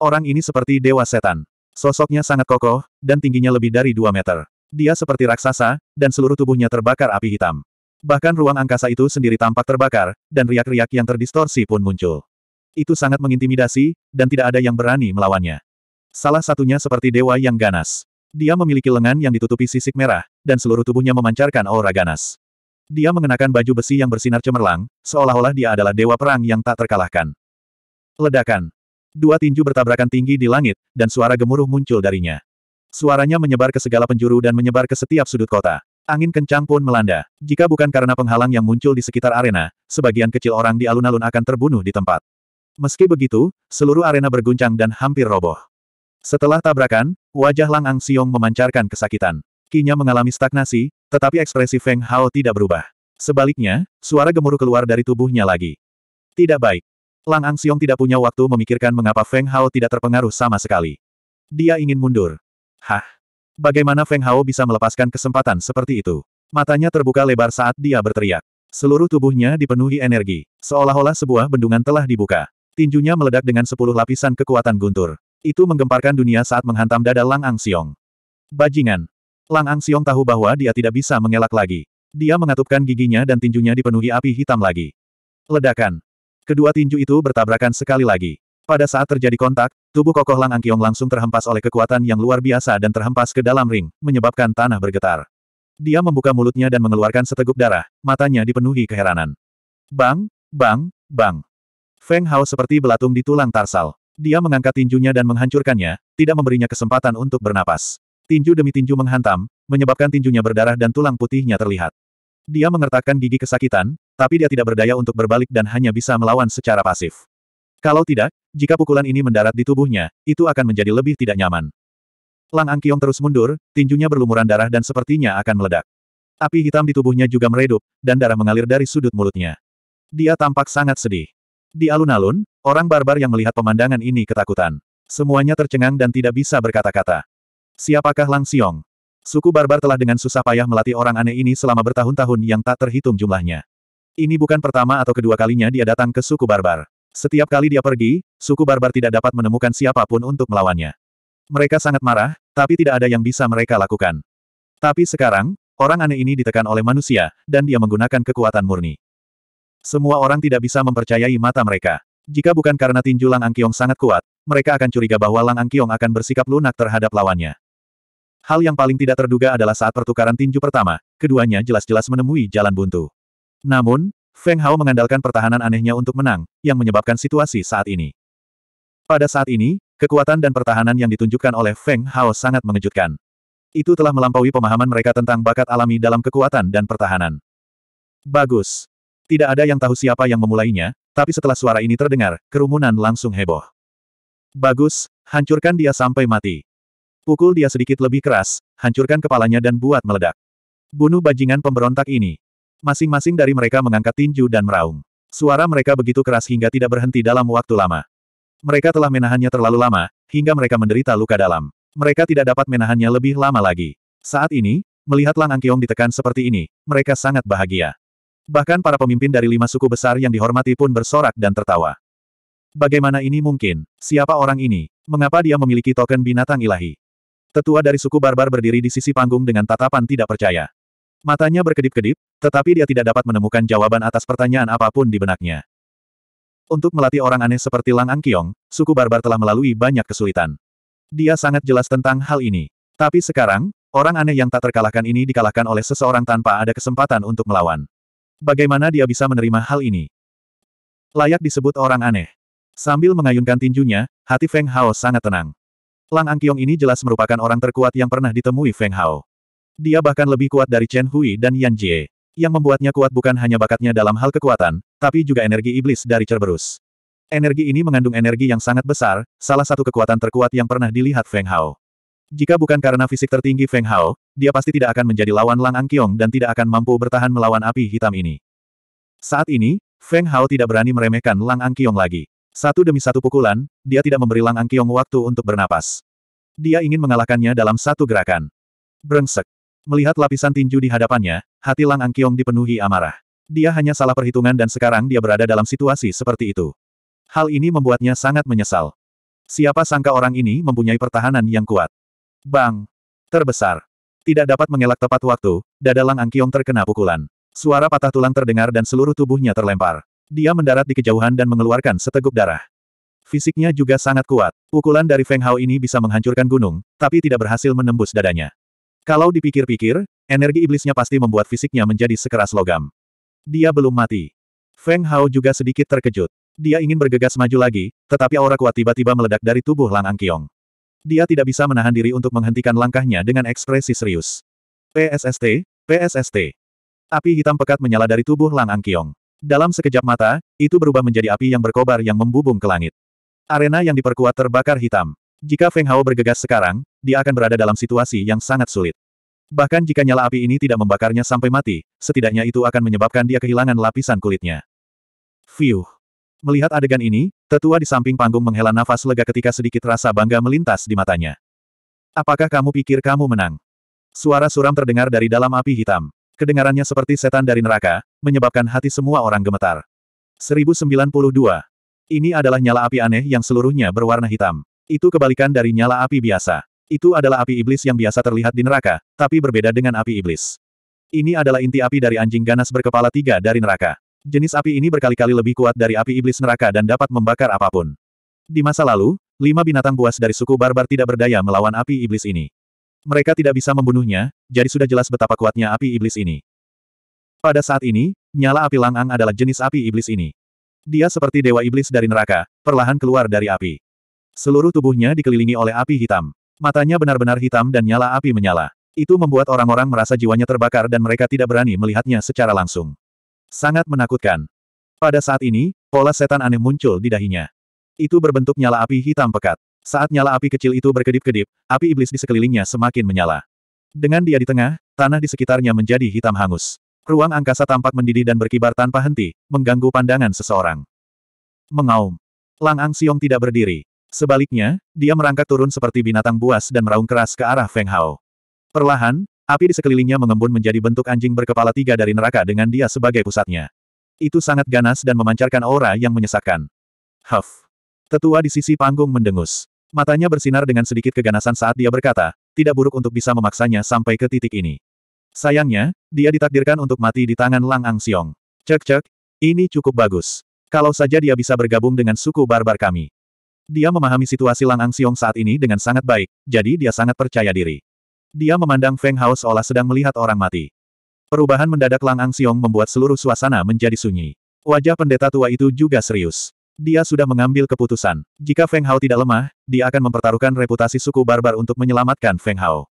Orang ini seperti dewa setan. Sosoknya sangat kokoh, dan tingginya lebih dari 2 meter. Dia seperti raksasa, dan seluruh tubuhnya terbakar api hitam. Bahkan ruang angkasa itu sendiri tampak terbakar, dan riak-riak yang terdistorsi pun muncul. Itu sangat mengintimidasi, dan tidak ada yang berani melawannya. Salah satunya seperti dewa yang ganas. Dia memiliki lengan yang ditutupi sisik merah, dan seluruh tubuhnya memancarkan aura ganas. Dia mengenakan baju besi yang bersinar cemerlang, seolah-olah dia adalah dewa perang yang tak terkalahkan. Ledakan. Dua tinju bertabrakan tinggi di langit, dan suara gemuruh muncul darinya. Suaranya menyebar ke segala penjuru dan menyebar ke setiap sudut kota. Angin kencang pun melanda. Jika bukan karena penghalang yang muncul di sekitar arena, sebagian kecil orang di alun-alun akan terbunuh di tempat. Meski begitu, seluruh arena berguncang dan hampir roboh. Setelah tabrakan, wajah Lang Ang Xiong memancarkan kesakitan. Kinya mengalami stagnasi, tetapi ekspresi Feng Hao tidak berubah. Sebaliknya, suara gemuruh keluar dari tubuhnya lagi. Tidak baik. Lang Ang Xiong tidak punya waktu memikirkan mengapa Feng Hao tidak terpengaruh sama sekali. Dia ingin mundur. Hah? Bagaimana Feng Hao bisa melepaskan kesempatan seperti itu? Matanya terbuka lebar saat dia berteriak. Seluruh tubuhnya dipenuhi energi, seolah-olah sebuah bendungan telah dibuka. Tinjunya meledak dengan sepuluh lapisan kekuatan guntur. Itu menggemparkan dunia saat menghantam dada Lang Ang Xiong. Bajingan! Lang Ang Xiong tahu bahwa dia tidak bisa mengelak lagi. Dia mengatupkan giginya dan tinjunya dipenuhi api hitam lagi. Ledakan! Kedua tinju itu bertabrakan sekali lagi. Pada saat terjadi kontak, tubuh kokoh Lang Angkiong langsung terhempas oleh kekuatan yang luar biasa dan terhempas ke dalam ring, menyebabkan tanah bergetar. Dia membuka mulutnya dan mengeluarkan seteguk darah, matanya dipenuhi keheranan. Bang, bang, bang. Feng Hao seperti belatung di tulang tarsal. Dia mengangkat tinjunya dan menghancurkannya, tidak memberinya kesempatan untuk bernapas. Tinju demi tinju menghantam, menyebabkan tinjunya berdarah dan tulang putihnya terlihat. Dia mengertakkan gigi kesakitan, tapi dia tidak berdaya untuk berbalik dan hanya bisa melawan secara pasif. Kalau tidak, jika pukulan ini mendarat di tubuhnya, itu akan menjadi lebih tidak nyaman. Lang Angkiong terus mundur, tinjunya berlumuran darah dan sepertinya akan meledak. Api hitam di tubuhnya juga meredup, dan darah mengalir dari sudut mulutnya. Dia tampak sangat sedih. Di alun-alun, orang barbar yang melihat pemandangan ini ketakutan. Semuanya tercengang dan tidak bisa berkata-kata. Siapakah Lang Siong? Suku barbar telah dengan susah payah melatih orang aneh ini selama bertahun-tahun yang tak terhitung jumlahnya. Ini bukan pertama atau kedua kalinya dia datang ke suku barbar. Setiap kali dia pergi, suku barbar tidak dapat menemukan siapapun untuk melawannya. Mereka sangat marah, tapi tidak ada yang bisa mereka lakukan. Tapi sekarang, orang aneh ini ditekan oleh manusia, dan dia menggunakan kekuatan murni. Semua orang tidak bisa mempercayai mata mereka. Jika bukan karena tinju Lang Angkiong sangat kuat, mereka akan curiga bahwa Lang Angkiong akan bersikap lunak terhadap lawannya. Hal yang paling tidak terduga adalah saat pertukaran tinju pertama, keduanya jelas-jelas menemui jalan buntu. Namun, Feng Hao mengandalkan pertahanan anehnya untuk menang, yang menyebabkan situasi saat ini. Pada saat ini, kekuatan dan pertahanan yang ditunjukkan oleh Feng Hao sangat mengejutkan. Itu telah melampaui pemahaman mereka tentang bakat alami dalam kekuatan dan pertahanan. Bagus. Tidak ada yang tahu siapa yang memulainya, tapi setelah suara ini terdengar, kerumunan langsung heboh. Bagus, hancurkan dia sampai mati. Pukul dia sedikit lebih keras, hancurkan kepalanya dan buat meledak. Bunuh bajingan pemberontak ini. Masing-masing dari mereka mengangkat tinju dan meraung. Suara mereka begitu keras hingga tidak berhenti dalam waktu lama. Mereka telah menahannya terlalu lama, hingga mereka menderita luka dalam. Mereka tidak dapat menahannya lebih lama lagi. Saat ini, melihat Lang Angkiong ditekan seperti ini, mereka sangat bahagia. Bahkan para pemimpin dari lima suku besar yang dihormati pun bersorak dan tertawa. Bagaimana ini mungkin? Siapa orang ini? Mengapa dia memiliki token binatang ilahi? Tetua dari suku barbar berdiri di sisi panggung dengan tatapan tidak percaya. Matanya berkedip-kedip, tetapi dia tidak dapat menemukan jawaban atas pertanyaan apapun di benaknya. Untuk melatih orang aneh seperti Lang Angkiong, suku barbar telah melalui banyak kesulitan. Dia sangat jelas tentang hal ini. Tapi sekarang, orang aneh yang tak terkalahkan ini dikalahkan oleh seseorang tanpa ada kesempatan untuk melawan. Bagaimana dia bisa menerima hal ini? Layak disebut orang aneh. Sambil mengayunkan tinjunya, hati Feng Hao sangat tenang. Lang Angkiong ini jelas merupakan orang terkuat yang pernah ditemui Feng Hao. Dia bahkan lebih kuat dari Chen Hui dan Yan Jie. Yang membuatnya kuat bukan hanya bakatnya dalam hal kekuatan, tapi juga energi iblis dari Cerberus. Energi ini mengandung energi yang sangat besar, salah satu kekuatan terkuat yang pernah dilihat Feng Hao. Jika bukan karena fisik tertinggi Feng Hao, dia pasti tidak akan menjadi lawan Lang Angkyong dan tidak akan mampu bertahan melawan api hitam ini. Saat ini, Feng Hao tidak berani meremehkan Lang Angkyong lagi. Satu demi satu pukulan, dia tidak memberi Lang Angkyong waktu untuk bernapas. Dia ingin mengalahkannya dalam satu gerakan. Brengsek. Melihat lapisan tinju di hadapannya, hati Lang Angkiong dipenuhi amarah. Dia hanya salah perhitungan dan sekarang dia berada dalam situasi seperti itu. Hal ini membuatnya sangat menyesal. Siapa sangka orang ini mempunyai pertahanan yang kuat. Bang! Terbesar. Tidak dapat mengelak tepat waktu, dada Lang Angkiong terkena pukulan. Suara patah tulang terdengar dan seluruh tubuhnya terlempar. Dia mendarat di kejauhan dan mengeluarkan seteguk darah. Fisiknya juga sangat kuat. Pukulan dari Feng Hao ini bisa menghancurkan gunung, tapi tidak berhasil menembus dadanya. Kalau dipikir-pikir, energi iblisnya pasti membuat fisiknya menjadi sekeras logam. Dia belum mati. Feng Hao juga sedikit terkejut. Dia ingin bergegas maju lagi, tetapi aura kuat tiba-tiba meledak dari tubuh Lang Angkiong. Dia tidak bisa menahan diri untuk menghentikan langkahnya dengan ekspresi serius. PSST, PSST. Api hitam pekat menyala dari tubuh Lang Angkiong. Dalam sekejap mata, itu berubah menjadi api yang berkobar yang membubung ke langit. Arena yang diperkuat terbakar hitam. Jika Feng Hao bergegas sekarang, dia akan berada dalam situasi yang sangat sulit. Bahkan jika nyala api ini tidak membakarnya sampai mati, setidaknya itu akan menyebabkan dia kehilangan lapisan kulitnya. Fiuh. Melihat adegan ini, tetua di samping panggung menghela nafas lega ketika sedikit rasa bangga melintas di matanya. Apakah kamu pikir kamu menang? Suara suram terdengar dari dalam api hitam. Kedengarannya seperti setan dari neraka, menyebabkan hati semua orang gemetar. 1092. Ini adalah nyala api aneh yang seluruhnya berwarna hitam. Itu kebalikan dari nyala api biasa. Itu adalah api iblis yang biasa terlihat di neraka, tapi berbeda dengan api iblis. Ini adalah inti api dari anjing ganas berkepala tiga dari neraka. Jenis api ini berkali-kali lebih kuat dari api iblis neraka dan dapat membakar apapun. Di masa lalu, lima binatang buas dari suku barbar tidak berdaya melawan api iblis ini. Mereka tidak bisa membunuhnya, jadi sudah jelas betapa kuatnya api iblis ini. Pada saat ini, nyala api langang adalah jenis api iblis ini. Dia seperti dewa iblis dari neraka, perlahan keluar dari api. Seluruh tubuhnya dikelilingi oleh api hitam. Matanya benar-benar hitam dan nyala api menyala. Itu membuat orang-orang merasa jiwanya terbakar dan mereka tidak berani melihatnya secara langsung. Sangat menakutkan. Pada saat ini, pola setan aneh muncul di dahinya. Itu berbentuk nyala api hitam pekat. Saat nyala api kecil itu berkedip-kedip, api iblis di sekelilingnya semakin menyala. Dengan dia di tengah, tanah di sekitarnya menjadi hitam hangus. Ruang angkasa tampak mendidih dan berkibar tanpa henti, mengganggu pandangan seseorang. Mengaum. Lang Ang Siong tidak berdiri. Sebaliknya, dia merangkak turun seperti binatang buas dan meraung keras ke arah Feng Hao. Perlahan, api di sekelilingnya mengembun menjadi bentuk anjing berkepala tiga dari neraka dengan dia sebagai pusatnya. Itu sangat ganas dan memancarkan aura yang menyesakkan. Huff. Tetua di sisi panggung mendengus. Matanya bersinar dengan sedikit keganasan saat dia berkata, tidak buruk untuk bisa memaksanya sampai ke titik ini. Sayangnya, dia ditakdirkan untuk mati di tangan Lang Ang Siong. Cek-cek, ini cukup bagus. Kalau saja dia bisa bergabung dengan suku barbar kami. Dia memahami situasi Lang Ang Siong saat ini dengan sangat baik, jadi dia sangat percaya diri. Dia memandang Feng Hao seolah sedang melihat orang mati. Perubahan mendadak Lang Ang Siong membuat seluruh suasana menjadi sunyi. Wajah pendeta tua itu juga serius. Dia sudah mengambil keputusan. Jika Feng Hao tidak lemah, dia akan mempertaruhkan reputasi suku barbar untuk menyelamatkan Feng Hao.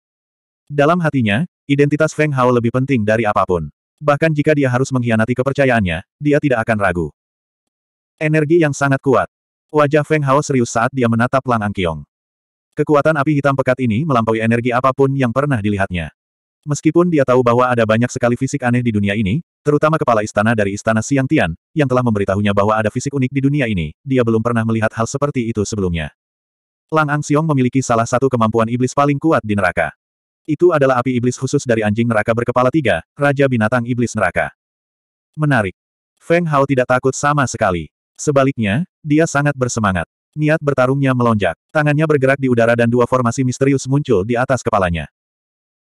Dalam hatinya, identitas Feng Hao lebih penting dari apapun. Bahkan jika dia harus mengkhianati kepercayaannya, dia tidak akan ragu. Energi yang sangat kuat. Wajah Feng Hao serius saat dia menatap Lang Angkiong. Kekuatan api hitam pekat ini melampaui energi apapun yang pernah dilihatnya. Meskipun dia tahu bahwa ada banyak sekali fisik aneh di dunia ini, terutama kepala istana dari istana Siang Tian, yang telah memberitahunya bahwa ada fisik unik di dunia ini, dia belum pernah melihat hal seperti itu sebelumnya. Lang Ang memiliki salah satu kemampuan iblis paling kuat di neraka. Itu adalah api iblis khusus dari anjing neraka berkepala tiga, Raja Binatang Iblis Neraka. Menarik. Feng Hao tidak takut sama sekali. Sebaliknya, dia sangat bersemangat. Niat bertarungnya melonjak. Tangannya bergerak di udara dan dua formasi misterius muncul di atas kepalanya.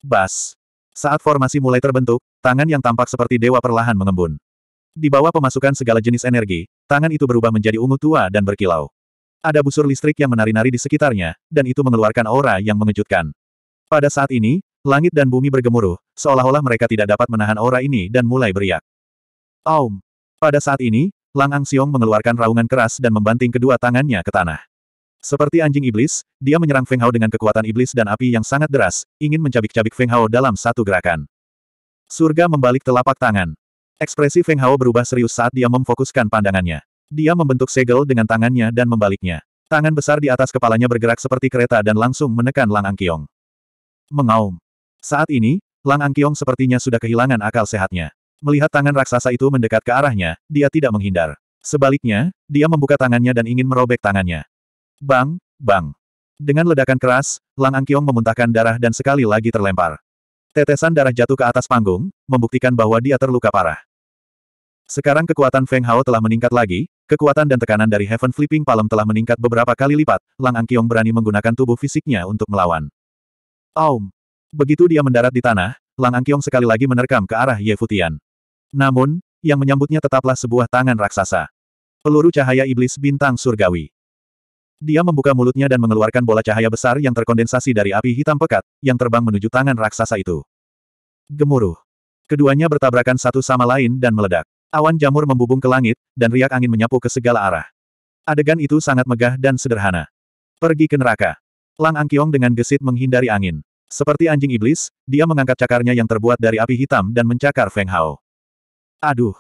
Bas. Saat formasi mulai terbentuk, tangan yang tampak seperti dewa perlahan mengembun. Di bawah pemasukan segala jenis energi, tangan itu berubah menjadi ungu tua dan berkilau. Ada busur listrik yang menari-nari di sekitarnya, dan itu mengeluarkan aura yang mengejutkan. Pada saat ini, langit dan bumi bergemuruh, seolah-olah mereka tidak dapat menahan aura ini dan mulai beriak. Aum! Pada saat ini, Lang Ang Xiong mengeluarkan raungan keras dan membanting kedua tangannya ke tanah. Seperti anjing iblis, dia menyerang Feng Hao dengan kekuatan iblis dan api yang sangat deras, ingin mencabik-cabik Feng Hao dalam satu gerakan. Surga membalik telapak tangan. Ekspresi Feng Hao berubah serius saat dia memfokuskan pandangannya. Dia membentuk segel dengan tangannya dan membaliknya. Tangan besar di atas kepalanya bergerak seperti kereta dan langsung menekan Lang Ang Angkiong. Mengaum. Saat ini, Lang Ang Angkiong sepertinya sudah kehilangan akal sehatnya. Melihat tangan raksasa itu mendekat ke arahnya, dia tidak menghindar. Sebaliknya, dia membuka tangannya dan ingin merobek tangannya. Bang, bang. Dengan ledakan keras, Lang Angkyong memuntahkan darah dan sekali lagi terlempar. Tetesan darah jatuh ke atas panggung, membuktikan bahwa dia terluka parah. Sekarang kekuatan Feng Hao telah meningkat lagi, kekuatan dan tekanan dari Heaven Flipping Palm telah meningkat beberapa kali lipat, Lang Angkyong berani menggunakan tubuh fisiknya untuk melawan. Aum! Begitu dia mendarat di tanah, Lang Angkyong sekali lagi menerkam ke arah Ye Futian. Namun, yang menyambutnya tetaplah sebuah tangan raksasa. Peluru cahaya iblis bintang surgawi. Dia membuka mulutnya dan mengeluarkan bola cahaya besar yang terkondensasi dari api hitam pekat, yang terbang menuju tangan raksasa itu. Gemuruh. Keduanya bertabrakan satu sama lain dan meledak. Awan jamur membubung ke langit, dan riak angin menyapu ke segala arah. Adegan itu sangat megah dan sederhana. Pergi ke neraka. Lang Angkiong dengan gesit menghindari angin. Seperti anjing iblis, dia mengangkat cakarnya yang terbuat dari api hitam dan mencakar Feng Hao. Aduh!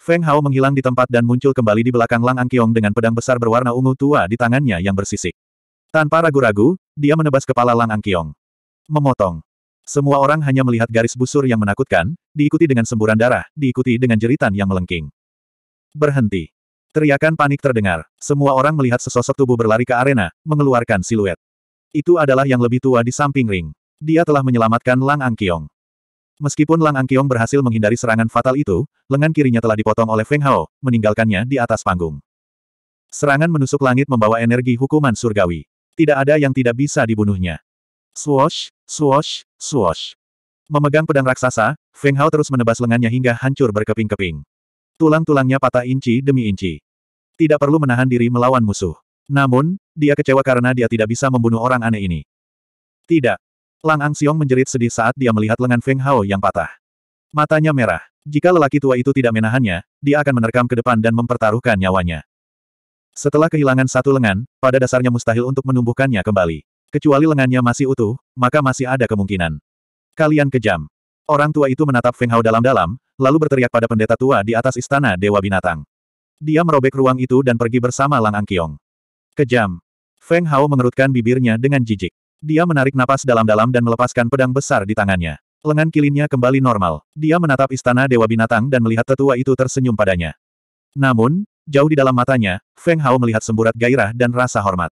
Feng Hao menghilang di tempat dan muncul kembali di belakang Lang Angkiong dengan pedang besar berwarna ungu tua di tangannya yang bersisik. Tanpa ragu-ragu, dia menebas kepala Lang Angkiong. Memotong. Semua orang hanya melihat garis busur yang menakutkan, diikuti dengan semburan darah, diikuti dengan jeritan yang melengking. Berhenti. Teriakan panik terdengar. Semua orang melihat sesosok tubuh berlari ke arena, mengeluarkan siluet. Itu adalah yang lebih tua di samping ring. Dia telah menyelamatkan Lang Angkiong. Meskipun Lang Angkiong berhasil menghindari serangan fatal itu, lengan kirinya telah dipotong oleh Feng Hao, meninggalkannya di atas panggung. Serangan menusuk langit membawa energi hukuman surgawi. Tidak ada yang tidak bisa dibunuhnya. Swoosh, swoosh, swoosh. Memegang pedang raksasa, Feng Hao terus menebas lengannya hingga hancur berkeping-keping. Tulang-tulangnya patah inci demi inci. Tidak perlu menahan diri melawan musuh. Namun, dia kecewa karena dia tidak bisa membunuh orang aneh ini. Tidak, Lang Ang Xiong menjerit sedih saat dia melihat lengan Feng Hao yang patah. Matanya merah. Jika lelaki tua itu tidak menahannya, dia akan menerkam ke depan dan mempertaruhkan nyawanya. Setelah kehilangan satu lengan, pada dasarnya mustahil untuk menumbuhkannya kembali. Kecuali lengannya masih utuh, maka masih ada kemungkinan. Kalian kejam. Orang tua itu menatap Feng Hao dalam-dalam, lalu berteriak pada pendeta tua di atas istana Dewa Binatang. Dia merobek ruang itu dan pergi bersama Lang Ang Angkiong. Kejam. Feng Hao mengerutkan bibirnya dengan jijik. Dia menarik napas dalam-dalam dan melepaskan pedang besar di tangannya. Lengan kilinnya kembali normal. Dia menatap istana Dewa Binatang dan melihat tetua itu tersenyum padanya. Namun, jauh di dalam matanya, Feng Hao melihat semburat gairah dan rasa hormat.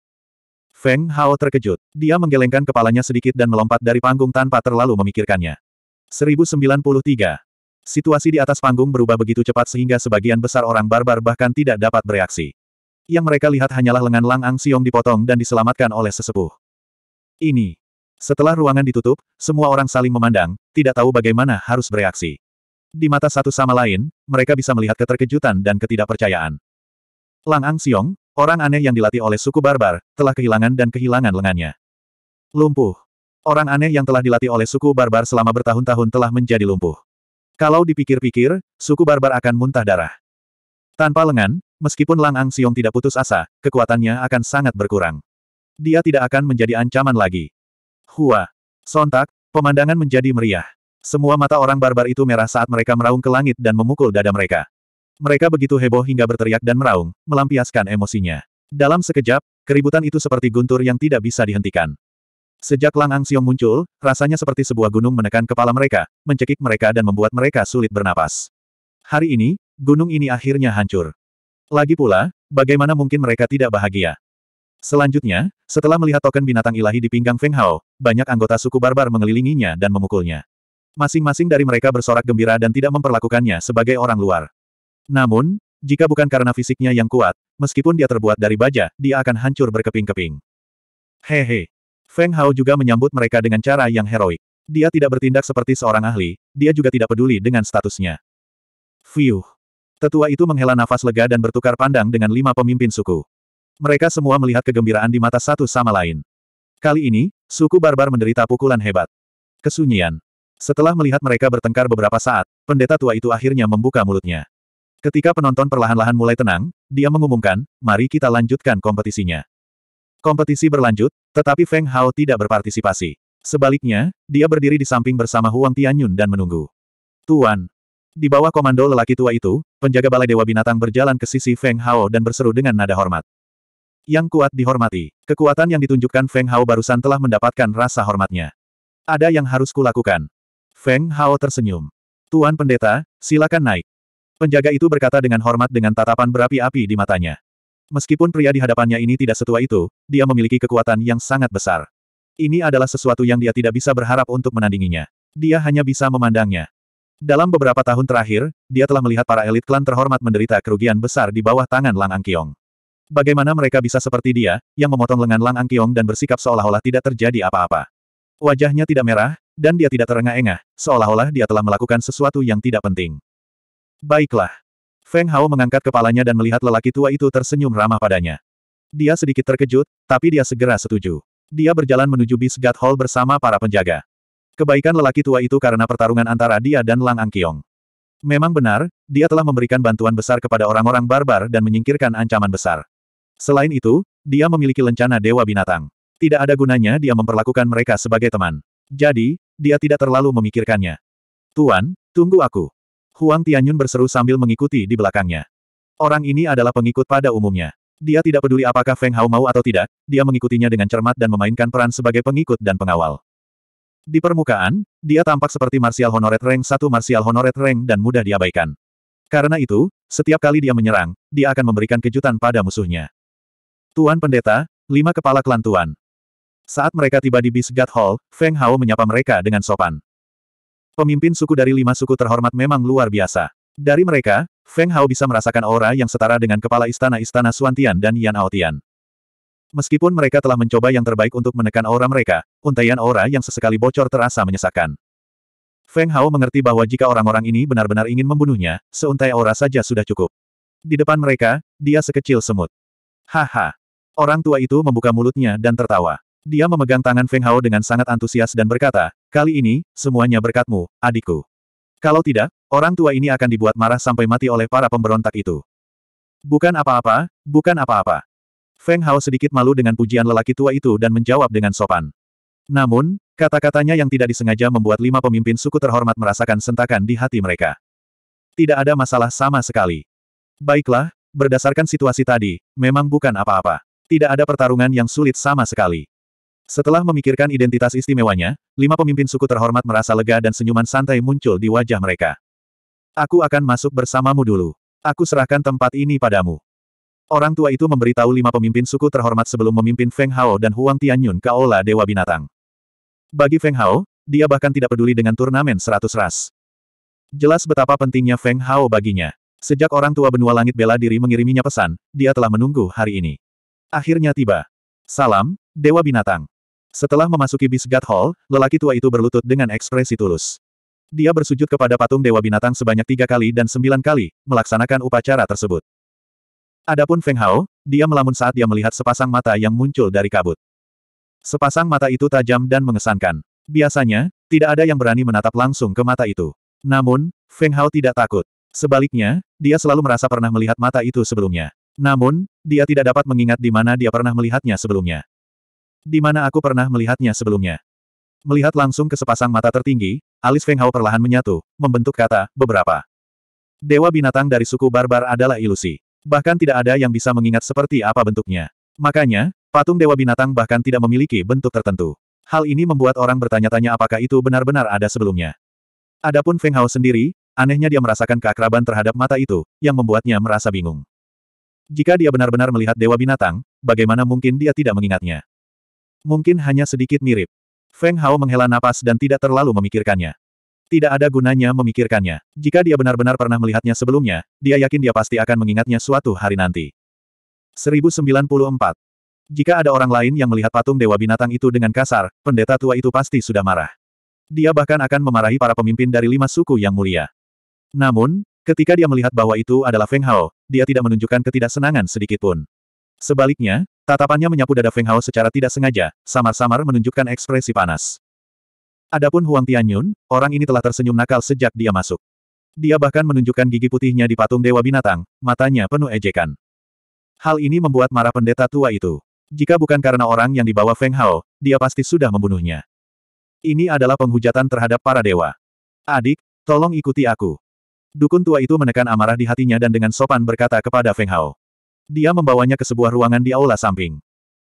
Feng Hao terkejut. Dia menggelengkan kepalanya sedikit dan melompat dari panggung tanpa terlalu memikirkannya. 1093. Situasi di atas panggung berubah begitu cepat sehingga sebagian besar orang barbar bahkan tidak dapat bereaksi. Yang mereka lihat hanyalah lengan Lang Ang Siong dipotong dan diselamatkan oleh sesepuh ini. Setelah ruangan ditutup, semua orang saling memandang, tidak tahu bagaimana harus bereaksi. Di mata satu sama lain, mereka bisa melihat keterkejutan dan ketidakpercayaan. Lang Ang Xiong, orang aneh yang dilatih oleh suku barbar, telah kehilangan dan kehilangan lengannya. Lumpuh. Orang aneh yang telah dilatih oleh suku barbar selama bertahun-tahun telah menjadi lumpuh. Kalau dipikir-pikir, suku barbar akan muntah darah. Tanpa lengan, meskipun Lang Ang Xiong tidak putus asa, kekuatannya akan sangat berkurang. Dia tidak akan menjadi ancaman lagi. Hua. Sontak, pemandangan menjadi meriah. Semua mata orang barbar itu merah saat mereka meraung ke langit dan memukul dada mereka. Mereka begitu heboh hingga berteriak dan meraung, melampiaskan emosinya. Dalam sekejap, keributan itu seperti guntur yang tidak bisa dihentikan. Sejak Lang Ang Xiong muncul, rasanya seperti sebuah gunung menekan kepala mereka, mencekik mereka dan membuat mereka sulit bernapas. Hari ini, gunung ini akhirnya hancur. Lagi pula, bagaimana mungkin mereka tidak bahagia? Selanjutnya, setelah melihat token binatang ilahi di pinggang Feng Hao, banyak anggota suku barbar mengelilinginya dan memukulnya. Masing-masing dari mereka bersorak gembira dan tidak memperlakukannya sebagai orang luar. Namun, jika bukan karena fisiknya yang kuat, meskipun dia terbuat dari baja, dia akan hancur berkeping-keping. Hehe. Feng Hao juga menyambut mereka dengan cara yang heroik. Dia tidak bertindak seperti seorang ahli, dia juga tidak peduli dengan statusnya. Fiuh. Tetua itu menghela nafas lega dan bertukar pandang dengan lima pemimpin suku. Mereka semua melihat kegembiraan di mata satu sama lain. Kali ini, suku barbar menderita pukulan hebat. Kesunyian. Setelah melihat mereka bertengkar beberapa saat, pendeta tua itu akhirnya membuka mulutnya. Ketika penonton perlahan-lahan mulai tenang, dia mengumumkan, mari kita lanjutkan kompetisinya. Kompetisi berlanjut, tetapi Feng Hao tidak berpartisipasi. Sebaliknya, dia berdiri di samping bersama Huang Tianyun dan menunggu. Tuan. Di bawah komando lelaki tua itu, penjaga balai Dewa Binatang berjalan ke sisi Feng Hao dan berseru dengan nada hormat. Yang kuat dihormati. Kekuatan yang ditunjukkan Feng Hao barusan telah mendapatkan rasa hormatnya. Ada yang harus kulakukan. Feng Hao tersenyum. Tuan pendeta, silakan naik. Penjaga itu berkata dengan hormat dengan tatapan berapi-api di matanya. Meskipun pria di hadapannya ini tidak setua itu, dia memiliki kekuatan yang sangat besar. Ini adalah sesuatu yang dia tidak bisa berharap untuk menandinginya. Dia hanya bisa memandangnya. Dalam beberapa tahun terakhir, dia telah melihat para elit klan terhormat menderita kerugian besar di bawah tangan Lang Angkiong. Bagaimana mereka bisa seperti dia, yang memotong lengan Lang Angkiong dan bersikap seolah-olah tidak terjadi apa-apa. Wajahnya tidak merah, dan dia tidak terengah-engah, seolah-olah dia telah melakukan sesuatu yang tidak penting. Baiklah. Feng Hao mengangkat kepalanya dan melihat lelaki tua itu tersenyum ramah padanya. Dia sedikit terkejut, tapi dia segera setuju. Dia berjalan menuju bis God Hall bersama para penjaga. Kebaikan lelaki tua itu karena pertarungan antara dia dan Lang Angkiong. Memang benar, dia telah memberikan bantuan besar kepada orang-orang barbar dan menyingkirkan ancaman besar. Selain itu, dia memiliki lencana Dewa Binatang. Tidak ada gunanya dia memperlakukan mereka sebagai teman. Jadi, dia tidak terlalu memikirkannya. Tuan, tunggu aku. Huang Tianyun berseru sambil mengikuti di belakangnya. Orang ini adalah pengikut pada umumnya. Dia tidak peduli apakah Feng Hao mau atau tidak, dia mengikutinya dengan cermat dan memainkan peran sebagai pengikut dan pengawal. Di permukaan, dia tampak seperti Martial Honoret Reng satu Martial Honoret Reng dan mudah diabaikan. Karena itu, setiap kali dia menyerang, dia akan memberikan kejutan pada musuhnya. Tuan Pendeta, lima kepala klan Tuan. Saat mereka tiba di Bisgat Hall, Feng Hao menyapa mereka dengan sopan. Pemimpin suku dari lima suku terhormat memang luar biasa. Dari mereka, Feng Hao bisa merasakan aura yang setara dengan kepala istana-istana Suantian dan Yan Aotian. Meskipun mereka telah mencoba yang terbaik untuk menekan aura mereka, untaian aura yang sesekali bocor terasa menyesakkan. Feng Hao mengerti bahwa jika orang-orang ini benar-benar ingin membunuhnya, seuntai aura saja sudah cukup. Di depan mereka, dia sekecil semut. Haha, Orang tua itu membuka mulutnya dan tertawa. Dia memegang tangan Feng Hao dengan sangat antusias dan berkata, kali ini, semuanya berkatmu, adikku. Kalau tidak, orang tua ini akan dibuat marah sampai mati oleh para pemberontak itu. Bukan apa-apa, bukan apa-apa. Feng Hao sedikit malu dengan pujian lelaki tua itu dan menjawab dengan sopan. Namun, kata-katanya yang tidak disengaja membuat lima pemimpin suku terhormat merasakan sentakan di hati mereka. Tidak ada masalah sama sekali. Baiklah, berdasarkan situasi tadi, memang bukan apa-apa. Tidak ada pertarungan yang sulit sama sekali. Setelah memikirkan identitas istimewanya, lima pemimpin suku terhormat merasa lega dan senyuman santai muncul di wajah mereka. Aku akan masuk bersamamu dulu. Aku serahkan tempat ini padamu. Orang tua itu memberitahu lima pemimpin suku terhormat sebelum memimpin Feng Hao dan Huang Tianyun ke Aula Dewa Binatang. Bagi Feng Hao, dia bahkan tidak peduli dengan turnamen seratus ras. Jelas betapa pentingnya Feng Hao baginya. Sejak orang tua benua langit bela diri mengiriminya pesan, dia telah menunggu hari ini. Akhirnya tiba. Salam, Dewa Binatang. Setelah memasuki Bisgat Hall, lelaki tua itu berlutut dengan ekspresi tulus. Dia bersujud kepada patung Dewa Binatang sebanyak tiga kali dan sembilan kali, melaksanakan upacara tersebut. Adapun Feng Hao, dia melamun saat dia melihat sepasang mata yang muncul dari kabut. Sepasang mata itu tajam dan mengesankan. Biasanya, tidak ada yang berani menatap langsung ke mata itu. Namun, Feng Hao tidak takut. Sebaliknya, dia selalu merasa pernah melihat mata itu sebelumnya. Namun, dia tidak dapat mengingat di mana dia pernah melihatnya sebelumnya. Di mana aku pernah melihatnya sebelumnya. Melihat langsung ke sepasang mata tertinggi, alis Feng Hao perlahan menyatu, membentuk kata, beberapa. Dewa binatang dari suku barbar adalah ilusi. Bahkan tidak ada yang bisa mengingat seperti apa bentuknya. Makanya, patung dewa binatang bahkan tidak memiliki bentuk tertentu. Hal ini membuat orang bertanya-tanya apakah itu benar-benar ada sebelumnya. Adapun Feng Hao sendiri, anehnya dia merasakan keakraban terhadap mata itu, yang membuatnya merasa bingung. Jika dia benar-benar melihat Dewa Binatang, bagaimana mungkin dia tidak mengingatnya? Mungkin hanya sedikit mirip. Feng Hao menghela napas dan tidak terlalu memikirkannya. Tidak ada gunanya memikirkannya. Jika dia benar-benar pernah melihatnya sebelumnya, dia yakin dia pasti akan mengingatnya suatu hari nanti. 1094. Jika ada orang lain yang melihat patung Dewa Binatang itu dengan kasar, pendeta tua itu pasti sudah marah. Dia bahkan akan memarahi para pemimpin dari lima suku yang mulia. Namun, Ketika dia melihat bahwa itu adalah Feng Hao, dia tidak menunjukkan ketidaksenangan sedikitpun. Sebaliknya, tatapannya menyapu dada Feng Hao secara tidak sengaja, samar-samar menunjukkan ekspresi panas. Adapun Huang Tianyun, orang ini telah tersenyum nakal sejak dia masuk. Dia bahkan menunjukkan gigi putihnya di patung Dewa Binatang, matanya penuh ejekan. Hal ini membuat marah pendeta tua itu. Jika bukan karena orang yang dibawa Feng Hao, dia pasti sudah membunuhnya. Ini adalah penghujatan terhadap para dewa. Adik, tolong ikuti aku. Dukun tua itu menekan amarah di hatinya dan dengan sopan berkata kepada Feng Hao. Dia membawanya ke sebuah ruangan di aula samping.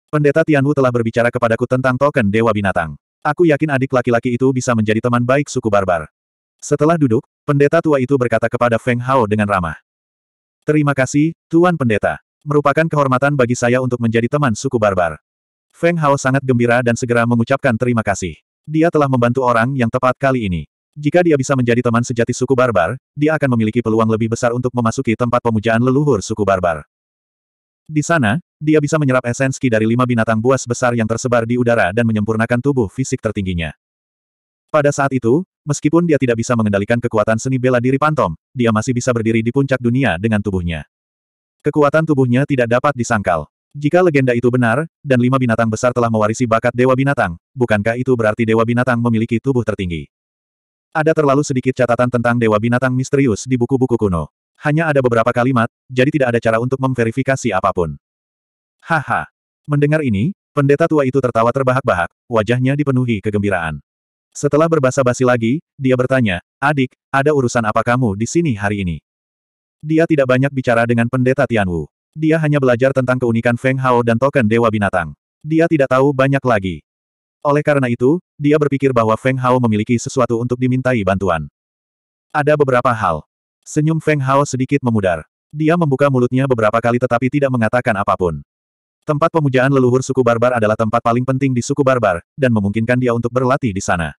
Pendeta Tianwu telah berbicara kepadaku tentang token Dewa Binatang. Aku yakin adik laki-laki itu bisa menjadi teman baik suku barbar. Setelah duduk, pendeta tua itu berkata kepada Feng Hao dengan ramah. Terima kasih, Tuan Pendeta. Merupakan kehormatan bagi saya untuk menjadi teman suku barbar. Feng Hao sangat gembira dan segera mengucapkan terima kasih. Dia telah membantu orang yang tepat kali ini. Jika dia bisa menjadi teman sejati suku barbar, dia akan memiliki peluang lebih besar untuk memasuki tempat pemujaan leluhur suku barbar. Di sana, dia bisa menyerap esenski dari lima binatang buas besar yang tersebar di udara dan menyempurnakan tubuh fisik tertingginya. Pada saat itu, meskipun dia tidak bisa mengendalikan kekuatan seni bela diri Pantom, dia masih bisa berdiri di puncak dunia dengan tubuhnya. Kekuatan tubuhnya tidak dapat disangkal. Jika legenda itu benar, dan lima binatang besar telah mewarisi bakat Dewa Binatang, bukankah itu berarti Dewa Binatang memiliki tubuh tertinggi? Ada terlalu sedikit catatan tentang dewa binatang misterius di buku-buku kuno. Hanya ada beberapa kalimat, jadi tidak ada cara untuk memverifikasi apapun. Haha. Mendengar ini, pendeta tua itu tertawa terbahak-bahak, wajahnya dipenuhi kegembiraan. Setelah berbahasa basi lagi, dia bertanya, Adik, ada urusan apa kamu di sini hari ini? Dia tidak banyak bicara dengan pendeta Tianwu. Dia hanya belajar tentang keunikan Feng Hao dan token Dewa Binatang. Dia tidak tahu banyak lagi. Oleh karena itu, dia berpikir bahwa Feng Hao memiliki sesuatu untuk dimintai bantuan. Ada beberapa hal. Senyum Feng Hao sedikit memudar. Dia membuka mulutnya beberapa kali tetapi tidak mengatakan apapun. Tempat pemujaan leluhur suku barbar adalah tempat paling penting di suku barbar, dan memungkinkan dia untuk berlatih di sana.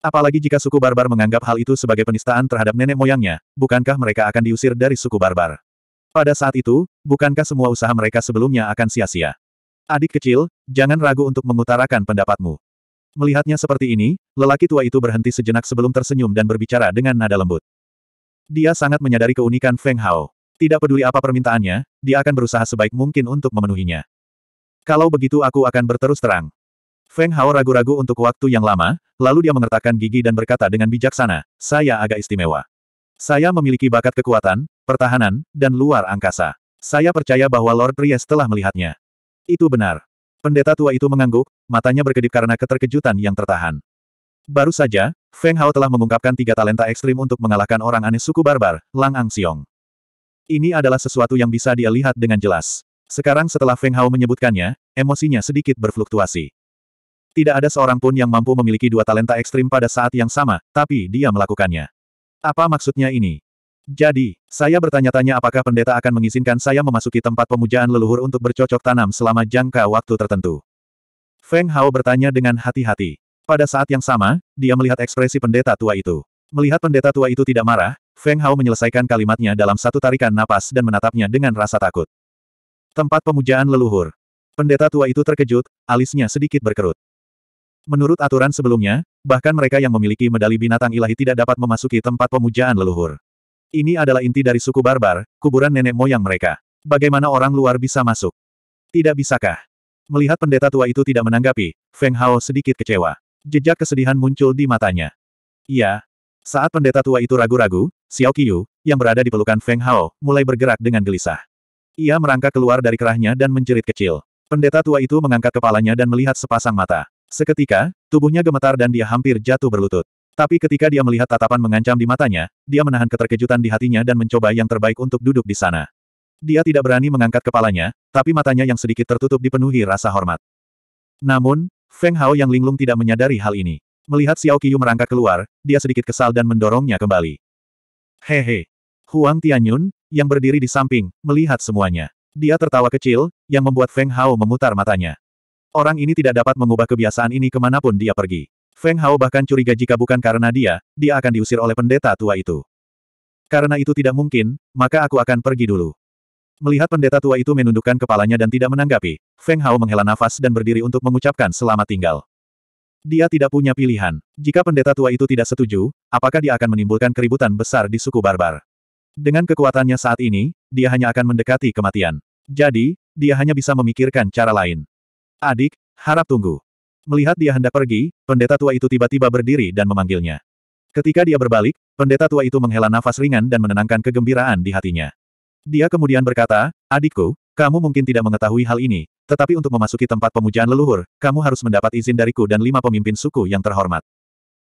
Apalagi jika suku barbar menganggap hal itu sebagai penistaan terhadap nenek moyangnya, bukankah mereka akan diusir dari suku barbar? Pada saat itu, bukankah semua usaha mereka sebelumnya akan sia-sia? Adik kecil, jangan ragu untuk mengutarakan pendapatmu. Melihatnya seperti ini, lelaki tua itu berhenti sejenak sebelum tersenyum dan berbicara dengan nada lembut. Dia sangat menyadari keunikan Feng Hao. Tidak peduli apa permintaannya, dia akan berusaha sebaik mungkin untuk memenuhinya. Kalau begitu aku akan berterus terang. Feng Hao ragu-ragu untuk waktu yang lama, lalu dia mengertakkan gigi dan berkata dengan bijaksana, saya agak istimewa. Saya memiliki bakat kekuatan, pertahanan, dan luar angkasa. Saya percaya bahwa Lord Priest telah melihatnya. Itu benar. Pendeta tua itu mengangguk, matanya berkedip karena keterkejutan yang tertahan. Baru saja, Feng Hao telah mengungkapkan tiga talenta ekstrim untuk mengalahkan orang aneh suku barbar, Lang Ang Xiong. Ini adalah sesuatu yang bisa dia lihat dengan jelas. Sekarang setelah Feng Hao menyebutkannya, emosinya sedikit berfluktuasi. Tidak ada seorang pun yang mampu memiliki dua talenta ekstrim pada saat yang sama, tapi dia melakukannya. Apa maksudnya ini? Jadi, saya bertanya-tanya apakah pendeta akan mengizinkan saya memasuki tempat pemujaan leluhur untuk bercocok tanam selama jangka waktu tertentu. Feng Hao bertanya dengan hati-hati. Pada saat yang sama, dia melihat ekspresi pendeta tua itu. Melihat pendeta tua itu tidak marah, Feng Hao menyelesaikan kalimatnya dalam satu tarikan napas dan menatapnya dengan rasa takut. Tempat pemujaan leluhur. Pendeta tua itu terkejut, alisnya sedikit berkerut. Menurut aturan sebelumnya, bahkan mereka yang memiliki medali binatang ilahi tidak dapat memasuki tempat pemujaan leluhur. Ini adalah inti dari suku barbar, kuburan nenek moyang mereka. Bagaimana orang luar bisa masuk? Tidak bisakah? Melihat pendeta tua itu tidak menanggapi, Feng Hao sedikit kecewa. Jejak kesedihan muncul di matanya. Iya. Saat pendeta tua itu ragu-ragu, Xiao Qiyu, yang berada di pelukan Feng Hao, mulai bergerak dengan gelisah. Ia merangkak keluar dari kerahnya dan menjerit kecil. Pendeta tua itu mengangkat kepalanya dan melihat sepasang mata. Seketika, tubuhnya gemetar dan dia hampir jatuh berlutut. Tapi ketika dia melihat tatapan mengancam di matanya, dia menahan keterkejutan di hatinya dan mencoba yang terbaik untuk duduk di sana. Dia tidak berani mengangkat kepalanya, tapi matanya yang sedikit tertutup dipenuhi rasa hormat. Namun, Feng Hao yang linglung tidak menyadari hal ini. Melihat Xiao Qiyu merangkak keluar, dia sedikit kesal dan mendorongnya kembali. Hehe. Huang Tianyun, yang berdiri di samping, melihat semuanya. Dia tertawa kecil, yang membuat Feng Hao memutar matanya. Orang ini tidak dapat mengubah kebiasaan ini kemanapun dia pergi. Feng Hao bahkan curiga jika bukan karena dia, dia akan diusir oleh pendeta tua itu. Karena itu tidak mungkin, maka aku akan pergi dulu. Melihat pendeta tua itu menundukkan kepalanya dan tidak menanggapi, Feng Hao menghela nafas dan berdiri untuk mengucapkan selamat tinggal. Dia tidak punya pilihan. Jika pendeta tua itu tidak setuju, apakah dia akan menimbulkan keributan besar di suku barbar? Dengan kekuatannya saat ini, dia hanya akan mendekati kematian. Jadi, dia hanya bisa memikirkan cara lain. Adik, harap tunggu. Melihat dia hendak pergi, pendeta tua itu tiba-tiba berdiri dan memanggilnya. Ketika dia berbalik, pendeta tua itu menghela nafas ringan dan menenangkan kegembiraan di hatinya. Dia kemudian berkata, adikku, kamu mungkin tidak mengetahui hal ini, tetapi untuk memasuki tempat pemujaan leluhur, kamu harus mendapat izin dariku dan lima pemimpin suku yang terhormat.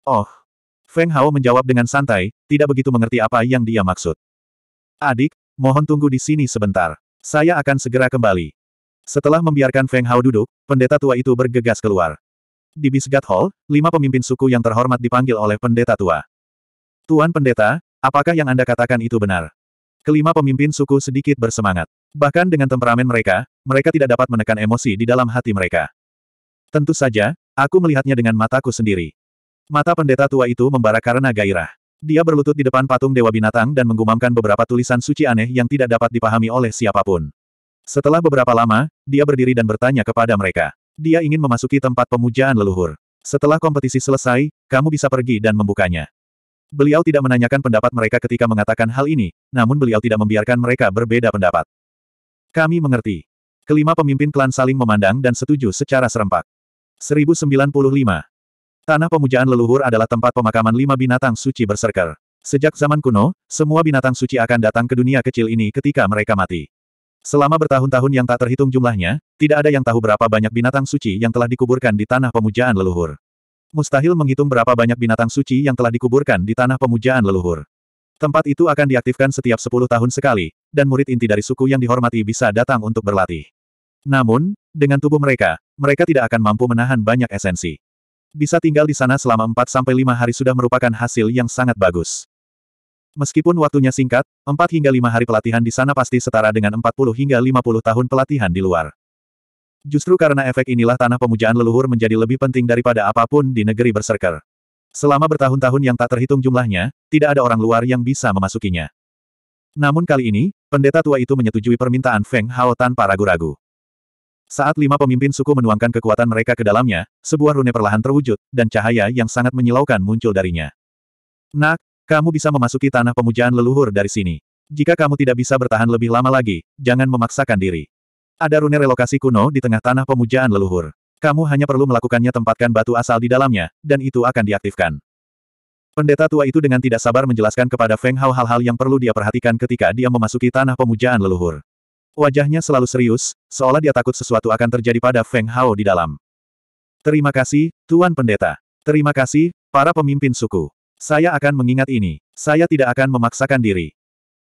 Oh. Feng Hao menjawab dengan santai, tidak begitu mengerti apa yang dia maksud. Adik, mohon tunggu di sini sebentar. Saya akan segera kembali. Setelah membiarkan Feng Hao duduk, pendeta tua itu bergegas keluar. Di Bisgat Hall, lima pemimpin suku yang terhormat dipanggil oleh pendeta tua. Tuan pendeta, apakah yang Anda katakan itu benar? Kelima pemimpin suku sedikit bersemangat. Bahkan dengan temperamen mereka, mereka tidak dapat menekan emosi di dalam hati mereka. Tentu saja, aku melihatnya dengan mataku sendiri. Mata pendeta tua itu membara karena gairah. Dia berlutut di depan patung Dewa Binatang dan menggumamkan beberapa tulisan suci aneh yang tidak dapat dipahami oleh siapapun. Setelah beberapa lama, dia berdiri dan bertanya kepada mereka. Dia ingin memasuki tempat pemujaan leluhur. Setelah kompetisi selesai, kamu bisa pergi dan membukanya. Beliau tidak menanyakan pendapat mereka ketika mengatakan hal ini, namun beliau tidak membiarkan mereka berbeda pendapat. Kami mengerti. Kelima pemimpin klan saling memandang dan setuju secara serempak. 1095. Tanah pemujaan leluhur adalah tempat pemakaman lima binatang suci berserker. Sejak zaman kuno, semua binatang suci akan datang ke dunia kecil ini ketika mereka mati. Selama bertahun-tahun yang tak terhitung jumlahnya, tidak ada yang tahu berapa banyak binatang suci yang telah dikuburkan di tanah pemujaan leluhur. Mustahil menghitung berapa banyak binatang suci yang telah dikuburkan di tanah pemujaan leluhur. Tempat itu akan diaktifkan setiap 10 tahun sekali, dan murid inti dari suku yang dihormati bisa datang untuk berlatih. Namun, dengan tubuh mereka, mereka tidak akan mampu menahan banyak esensi. Bisa tinggal di sana selama 4-5 hari sudah merupakan hasil yang sangat bagus. Meskipun waktunya singkat, 4 hingga 5 hari pelatihan di sana pasti setara dengan 40 hingga 50 tahun pelatihan di luar. Justru karena efek inilah tanah pemujaan leluhur menjadi lebih penting daripada apapun di negeri berserker. Selama bertahun-tahun yang tak terhitung jumlahnya, tidak ada orang luar yang bisa memasukinya. Namun kali ini, pendeta tua itu menyetujui permintaan Feng Hao tanpa ragu-ragu. Saat lima pemimpin suku menuangkan kekuatan mereka ke dalamnya, sebuah rune perlahan terwujud, dan cahaya yang sangat menyilaukan muncul darinya. Nak, kamu bisa memasuki tanah pemujaan leluhur dari sini. Jika kamu tidak bisa bertahan lebih lama lagi, jangan memaksakan diri. Ada rune relokasi kuno di tengah tanah pemujaan leluhur. Kamu hanya perlu melakukannya tempatkan batu asal di dalamnya, dan itu akan diaktifkan. Pendeta tua itu dengan tidak sabar menjelaskan kepada Feng Hao hal-hal yang perlu dia perhatikan ketika dia memasuki tanah pemujaan leluhur. Wajahnya selalu serius, seolah dia takut sesuatu akan terjadi pada Feng Hao di dalam. Terima kasih, Tuan Pendeta. Terima kasih, para pemimpin suku. Saya akan mengingat ini. Saya tidak akan memaksakan diri.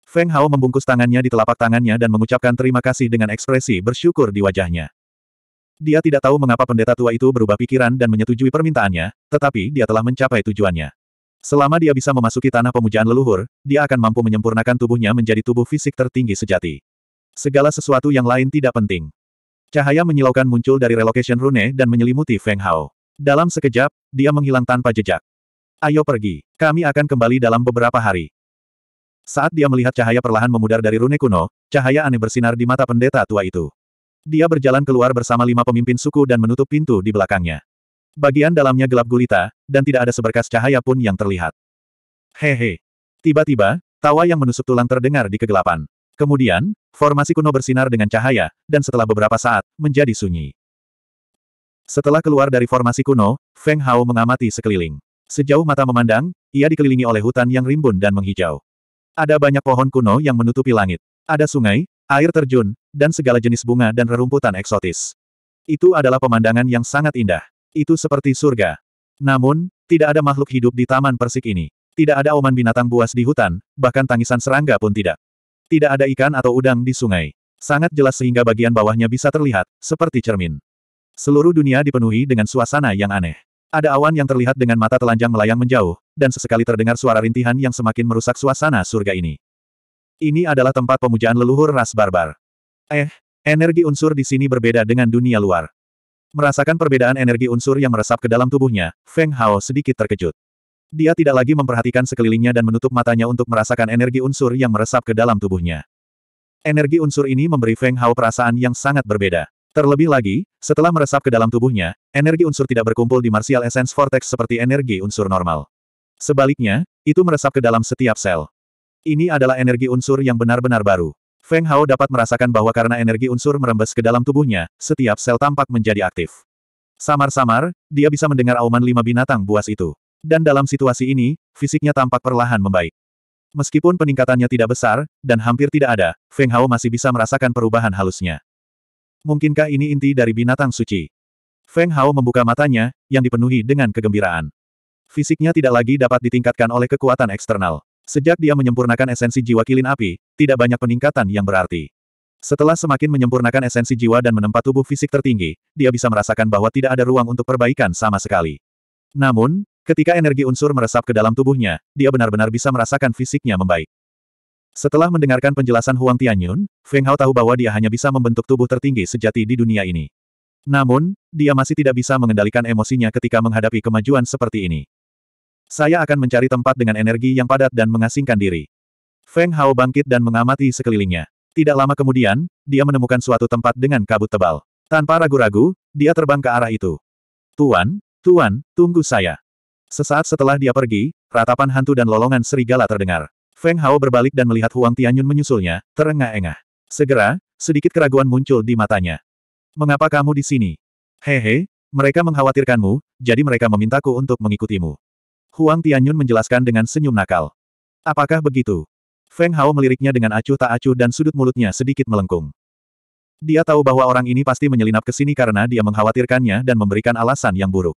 Feng Hao membungkus tangannya di telapak tangannya dan mengucapkan terima kasih dengan ekspresi bersyukur di wajahnya. Dia tidak tahu mengapa pendeta tua itu berubah pikiran dan menyetujui permintaannya, tetapi dia telah mencapai tujuannya. Selama dia bisa memasuki tanah pemujaan leluhur, dia akan mampu menyempurnakan tubuhnya menjadi tubuh fisik tertinggi sejati. Segala sesuatu yang lain tidak penting. Cahaya menyilaukan muncul dari relocation rune dan menyelimuti Feng Hao. Dalam sekejap, dia menghilang tanpa jejak. Ayo pergi. Kami akan kembali dalam beberapa hari. Saat dia melihat cahaya perlahan memudar dari rune kuno, cahaya aneh bersinar di mata pendeta tua itu. Dia berjalan keluar bersama lima pemimpin suku dan menutup pintu di belakangnya. Bagian dalamnya gelap gulita, dan tidak ada seberkas cahaya pun yang terlihat. Hehe. Tiba-tiba, tawa yang menusuk tulang terdengar di kegelapan. Kemudian, formasi kuno bersinar dengan cahaya, dan setelah beberapa saat, menjadi sunyi. Setelah keluar dari formasi kuno, Feng Hao mengamati sekeliling. Sejauh mata memandang, ia dikelilingi oleh hutan yang rimbun dan menghijau. Ada banyak pohon kuno yang menutupi langit. Ada sungai, air terjun, dan segala jenis bunga dan rerumputan eksotis. Itu adalah pemandangan yang sangat indah. Itu seperti surga. Namun, tidak ada makhluk hidup di taman persik ini. Tidak ada oman binatang buas di hutan, bahkan tangisan serangga pun tidak. Tidak ada ikan atau udang di sungai. Sangat jelas sehingga bagian bawahnya bisa terlihat, seperti cermin. Seluruh dunia dipenuhi dengan suasana yang aneh. Ada awan yang terlihat dengan mata telanjang melayang menjauh, dan sesekali terdengar suara rintihan yang semakin merusak suasana surga ini. Ini adalah tempat pemujaan leluhur ras barbar. Eh, energi unsur di sini berbeda dengan dunia luar. Merasakan perbedaan energi unsur yang meresap ke dalam tubuhnya, Feng Hao sedikit terkejut. Dia tidak lagi memperhatikan sekelilingnya dan menutup matanya untuk merasakan energi unsur yang meresap ke dalam tubuhnya. Energi unsur ini memberi Feng Hao perasaan yang sangat berbeda. Terlebih lagi, setelah meresap ke dalam tubuhnya, energi unsur tidak berkumpul di Martial Essence Vortex seperti energi unsur normal. Sebaliknya, itu meresap ke dalam setiap sel. Ini adalah energi unsur yang benar-benar baru. Feng Hao dapat merasakan bahwa karena energi unsur merembes ke dalam tubuhnya, setiap sel tampak menjadi aktif. Samar-samar, dia bisa mendengar auman lima binatang buas itu. Dan dalam situasi ini, fisiknya tampak perlahan membaik. Meskipun peningkatannya tidak besar, dan hampir tidak ada, Feng Hao masih bisa merasakan perubahan halusnya. Mungkinkah ini inti dari binatang suci? Feng Hao membuka matanya, yang dipenuhi dengan kegembiraan. Fisiknya tidak lagi dapat ditingkatkan oleh kekuatan eksternal. Sejak dia menyempurnakan esensi jiwa kilin api, tidak banyak peningkatan yang berarti. Setelah semakin menyempurnakan esensi jiwa dan menempat tubuh fisik tertinggi, dia bisa merasakan bahwa tidak ada ruang untuk perbaikan sama sekali. Namun, ketika energi unsur meresap ke dalam tubuhnya, dia benar-benar bisa merasakan fisiknya membaik. Setelah mendengarkan penjelasan Huang Tianyun, Feng Hao tahu bahwa dia hanya bisa membentuk tubuh tertinggi sejati di dunia ini. Namun, dia masih tidak bisa mengendalikan emosinya ketika menghadapi kemajuan seperti ini. Saya akan mencari tempat dengan energi yang padat dan mengasingkan diri. Feng Hao bangkit dan mengamati sekelilingnya. Tidak lama kemudian, dia menemukan suatu tempat dengan kabut tebal. Tanpa ragu-ragu, dia terbang ke arah itu. Tuan, Tuan, tunggu saya. Sesaat setelah dia pergi, ratapan hantu dan lolongan serigala terdengar. Feng Hao berbalik dan melihat Huang Tianyun menyusulnya, terengah-engah. Segera, sedikit keraguan muncul di matanya. Mengapa kamu di sini? Hehe, mereka mengkhawatirkanmu, jadi mereka memintaku untuk mengikutimu. Huang Tianyun menjelaskan dengan senyum nakal. Apakah begitu? Feng Hao meliriknya dengan acuh tak acuh dan sudut mulutnya sedikit melengkung. Dia tahu bahwa orang ini pasti menyelinap ke sini karena dia mengkhawatirkannya dan memberikan alasan yang buruk.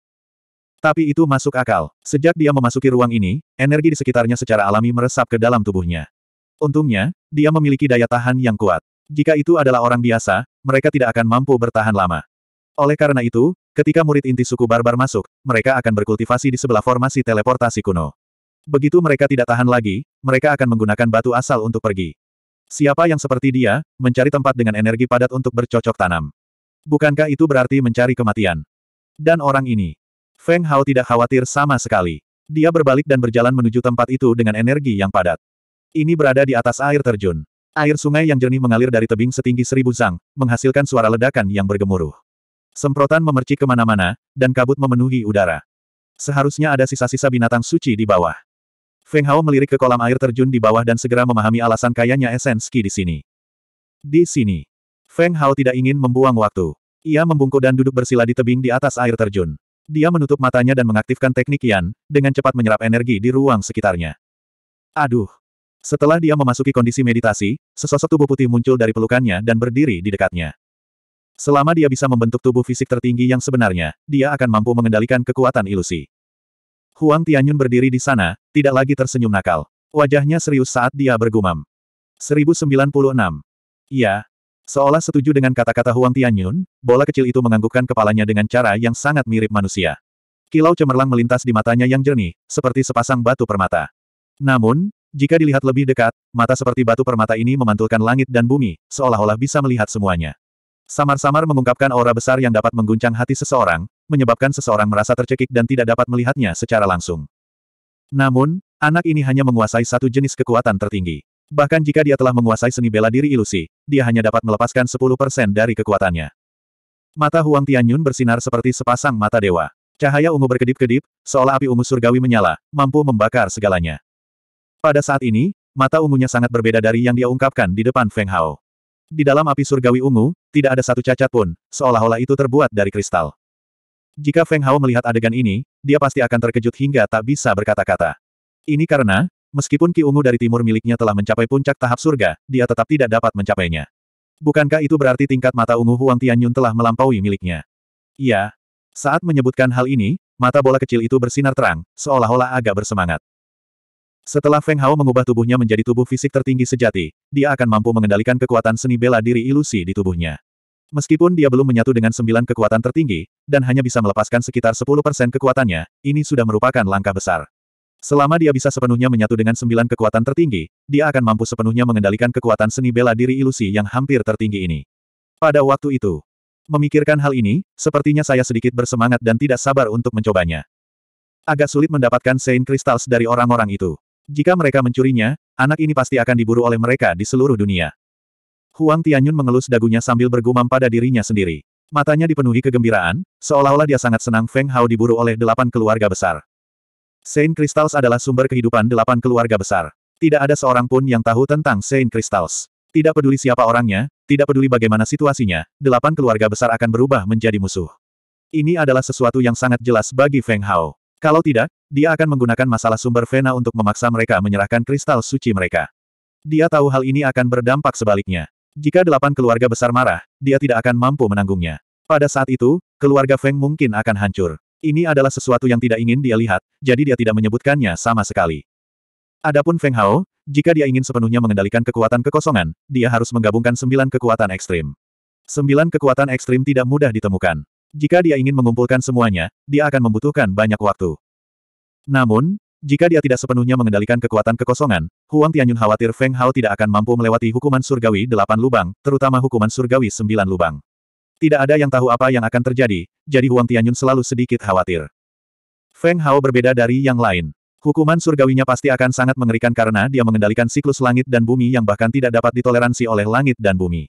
Tapi itu masuk akal. Sejak dia memasuki ruang ini, energi di sekitarnya secara alami meresap ke dalam tubuhnya. Untungnya, dia memiliki daya tahan yang kuat. Jika itu adalah orang biasa, mereka tidak akan mampu bertahan lama. Oleh karena itu, ketika murid inti suku barbar masuk, mereka akan berkultivasi di sebelah formasi teleportasi kuno. Begitu mereka tidak tahan lagi, mereka akan menggunakan batu asal untuk pergi. Siapa yang seperti dia, mencari tempat dengan energi padat untuk bercocok tanam. Bukankah itu berarti mencari kematian? Dan orang ini, Feng Hao tidak khawatir sama sekali. Dia berbalik dan berjalan menuju tempat itu dengan energi yang padat. Ini berada di atas air terjun. Air sungai yang jernih mengalir dari tebing setinggi seribu zang, menghasilkan suara ledakan yang bergemuruh. Semprotan memercik kemana-mana, dan kabut memenuhi udara. Seharusnya ada sisa-sisa binatang suci di bawah. Feng Hao melirik ke kolam air terjun di bawah dan segera memahami alasan kayanya esenski di sini. Di sini. Feng Hao tidak ingin membuang waktu. Ia membungkuk dan duduk bersila di tebing di atas air terjun. Dia menutup matanya dan mengaktifkan teknik Yan, dengan cepat menyerap energi di ruang sekitarnya. Aduh! Setelah dia memasuki kondisi meditasi, sesosok tubuh putih muncul dari pelukannya dan berdiri di dekatnya. Selama dia bisa membentuk tubuh fisik tertinggi yang sebenarnya, dia akan mampu mengendalikan kekuatan ilusi. Huang Tianyun berdiri di sana, tidak lagi tersenyum nakal. Wajahnya serius saat dia bergumam. 1096. Iya, Seolah setuju dengan kata-kata Huang Tianyun, bola kecil itu menganggukkan kepalanya dengan cara yang sangat mirip manusia. Kilau cemerlang melintas di matanya yang jernih, seperti sepasang batu permata. Namun, jika dilihat lebih dekat, mata seperti batu permata ini memantulkan langit dan bumi, seolah-olah bisa melihat semuanya. Samar-samar mengungkapkan aura besar yang dapat mengguncang hati seseorang, menyebabkan seseorang merasa tercekik dan tidak dapat melihatnya secara langsung. Namun, anak ini hanya menguasai satu jenis kekuatan tertinggi. Bahkan jika dia telah menguasai seni bela diri ilusi, dia hanya dapat melepaskan 10% dari kekuatannya. Mata Huang Tianyun bersinar seperti sepasang mata dewa. Cahaya ungu berkedip-kedip, seolah api ungu surgawi menyala, mampu membakar segalanya. Pada saat ini, mata ungunya sangat berbeda dari yang dia ungkapkan di depan Feng Hao. Di dalam api surgawi ungu, tidak ada satu cacat pun, seolah-olah itu terbuat dari kristal. Jika Feng Hao melihat adegan ini, dia pasti akan terkejut hingga tak bisa berkata-kata. Ini karena, Meskipun Ki Ungu dari timur miliknya telah mencapai puncak tahap surga, dia tetap tidak dapat mencapainya. Bukankah itu berarti tingkat mata ungu Huang Tianyun telah melampaui miliknya? Iya. Saat menyebutkan hal ini, mata bola kecil itu bersinar terang, seolah-olah agak bersemangat. Setelah Feng Hao mengubah tubuhnya menjadi tubuh fisik tertinggi sejati, dia akan mampu mengendalikan kekuatan seni bela diri ilusi di tubuhnya. Meskipun dia belum menyatu dengan sembilan kekuatan tertinggi, dan hanya bisa melepaskan sekitar 10% kekuatannya, ini sudah merupakan langkah besar. Selama dia bisa sepenuhnya menyatu dengan sembilan kekuatan tertinggi, dia akan mampu sepenuhnya mengendalikan kekuatan seni bela diri ilusi yang hampir tertinggi ini. Pada waktu itu, memikirkan hal ini, sepertinya saya sedikit bersemangat dan tidak sabar untuk mencobanya. Agak sulit mendapatkan Saint Crystals dari orang-orang itu. Jika mereka mencurinya, anak ini pasti akan diburu oleh mereka di seluruh dunia. Huang Tianyun mengelus dagunya sambil bergumam pada dirinya sendiri. Matanya dipenuhi kegembiraan, seolah-olah dia sangat senang Feng Hao diburu oleh delapan keluarga besar. Saint Crystals adalah sumber kehidupan delapan keluarga besar. Tidak ada seorang pun yang tahu tentang Saint Crystals. Tidak peduli siapa orangnya, tidak peduli bagaimana situasinya, delapan keluarga besar akan berubah menjadi musuh. Ini adalah sesuatu yang sangat jelas bagi Feng Hao. Kalau tidak, dia akan menggunakan masalah sumber Vena untuk memaksa mereka menyerahkan kristal suci mereka. Dia tahu hal ini akan berdampak sebaliknya. Jika delapan keluarga besar marah, dia tidak akan mampu menanggungnya. Pada saat itu, keluarga Feng mungkin akan hancur. Ini adalah sesuatu yang tidak ingin dia lihat, jadi dia tidak menyebutkannya sama sekali. Adapun Feng Hao, jika dia ingin sepenuhnya mengendalikan kekuatan kekosongan, dia harus menggabungkan sembilan kekuatan ekstrim. Sembilan kekuatan ekstrim tidak mudah ditemukan. Jika dia ingin mengumpulkan semuanya, dia akan membutuhkan banyak waktu. Namun, jika dia tidak sepenuhnya mengendalikan kekuatan kekosongan, Huang Tianyun khawatir Feng Hao tidak akan mampu melewati hukuman surgawi delapan lubang, terutama hukuman surgawi sembilan lubang. Tidak ada yang tahu apa yang akan terjadi, jadi Huang Tianyun selalu sedikit khawatir. Feng Hao berbeda dari yang lain. Hukuman surgawinya pasti akan sangat mengerikan karena dia mengendalikan siklus langit dan bumi yang bahkan tidak dapat ditoleransi oleh langit dan bumi.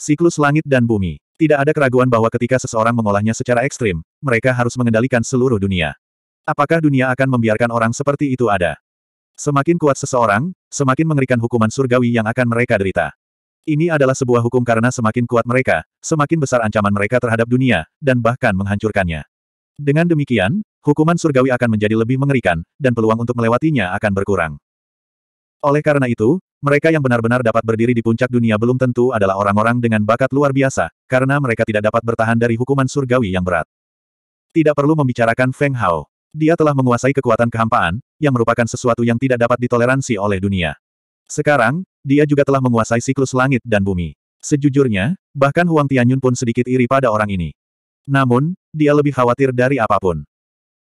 Siklus langit dan bumi. Tidak ada keraguan bahwa ketika seseorang mengolahnya secara ekstrim, mereka harus mengendalikan seluruh dunia. Apakah dunia akan membiarkan orang seperti itu ada? Semakin kuat seseorang, semakin mengerikan hukuman surgawi yang akan mereka derita. Ini adalah sebuah hukum karena semakin kuat mereka, semakin besar ancaman mereka terhadap dunia, dan bahkan menghancurkannya. Dengan demikian, hukuman surgawi akan menjadi lebih mengerikan, dan peluang untuk melewatinya akan berkurang. Oleh karena itu, mereka yang benar-benar dapat berdiri di puncak dunia belum tentu adalah orang-orang dengan bakat luar biasa, karena mereka tidak dapat bertahan dari hukuman surgawi yang berat. Tidak perlu membicarakan Feng Hao. Dia telah menguasai kekuatan kehampaan, yang merupakan sesuatu yang tidak dapat ditoleransi oleh dunia. Sekarang, dia juga telah menguasai siklus langit dan bumi. Sejujurnya, bahkan Huang Tianyun pun sedikit iri pada orang ini. Namun, dia lebih khawatir dari apapun.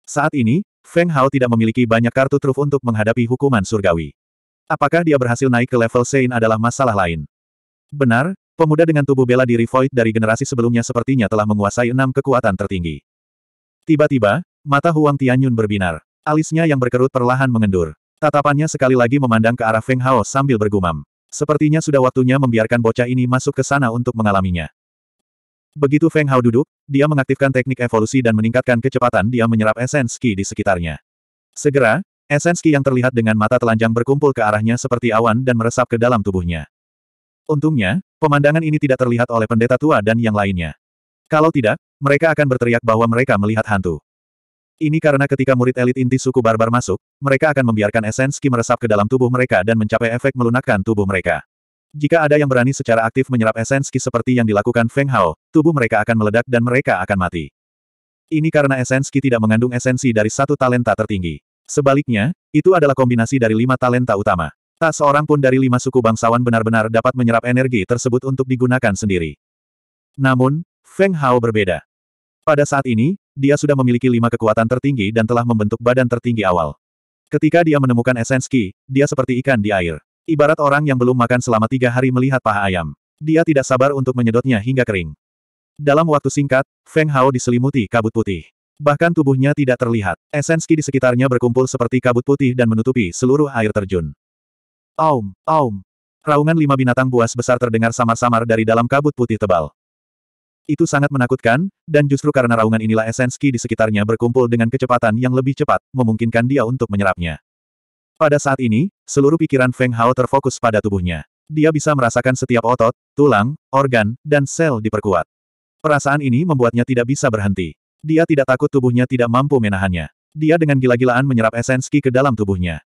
Saat ini, Feng Hao tidak memiliki banyak kartu truf untuk menghadapi hukuman surgawi. Apakah dia berhasil naik ke level Sein adalah masalah lain. Benar, pemuda dengan tubuh bela diri Void dari generasi sebelumnya sepertinya telah menguasai enam kekuatan tertinggi. Tiba-tiba, mata Huang Tianyun berbinar. Alisnya yang berkerut perlahan mengendur. Tatapannya sekali lagi memandang ke arah Feng Hao sambil bergumam. Sepertinya sudah waktunya membiarkan bocah ini masuk ke sana untuk mengalaminya. Begitu Feng Hao duduk, dia mengaktifkan teknik evolusi dan meningkatkan kecepatan dia menyerap esensi Qi di sekitarnya. Segera, esensi Qi yang terlihat dengan mata telanjang berkumpul ke arahnya seperti awan dan meresap ke dalam tubuhnya. Untungnya, pemandangan ini tidak terlihat oleh pendeta tua dan yang lainnya. Kalau tidak, mereka akan berteriak bahwa mereka melihat hantu. Ini karena ketika murid elit inti suku barbar masuk, mereka akan membiarkan esensi meresap ke dalam tubuh mereka dan mencapai efek melunakkan tubuh mereka. Jika ada yang berani secara aktif menyerap esensi seperti yang dilakukan Feng Hao, tubuh mereka akan meledak dan mereka akan mati. Ini karena esensi tidak mengandung esensi dari satu talenta tertinggi. Sebaliknya, itu adalah kombinasi dari lima talenta utama. Tak seorang pun dari lima suku bangsawan benar-benar dapat menyerap energi tersebut untuk digunakan sendiri. Namun, Feng Hao berbeda. Pada saat ini, dia sudah memiliki lima kekuatan tertinggi dan telah membentuk badan tertinggi awal. Ketika dia menemukan esens dia seperti ikan di air. Ibarat orang yang belum makan selama tiga hari melihat paha ayam. Dia tidak sabar untuk menyedotnya hingga kering. Dalam waktu singkat, Feng Hao diselimuti kabut putih. Bahkan tubuhnya tidak terlihat. Esenski di sekitarnya berkumpul seperti kabut putih dan menutupi seluruh air terjun. Aum, aum. Raungan lima binatang buas besar terdengar samar-samar dari dalam kabut putih tebal. Itu sangat menakutkan, dan justru karena raungan inilah esenski di sekitarnya berkumpul dengan kecepatan yang lebih cepat, memungkinkan dia untuk menyerapnya. Pada saat ini, seluruh pikiran Feng Hao terfokus pada tubuhnya. Dia bisa merasakan setiap otot, tulang, organ, dan sel diperkuat. Perasaan ini membuatnya tidak bisa berhenti. Dia tidak takut tubuhnya tidak mampu menahannya. Dia dengan gila-gilaan menyerap esenski ke dalam tubuhnya.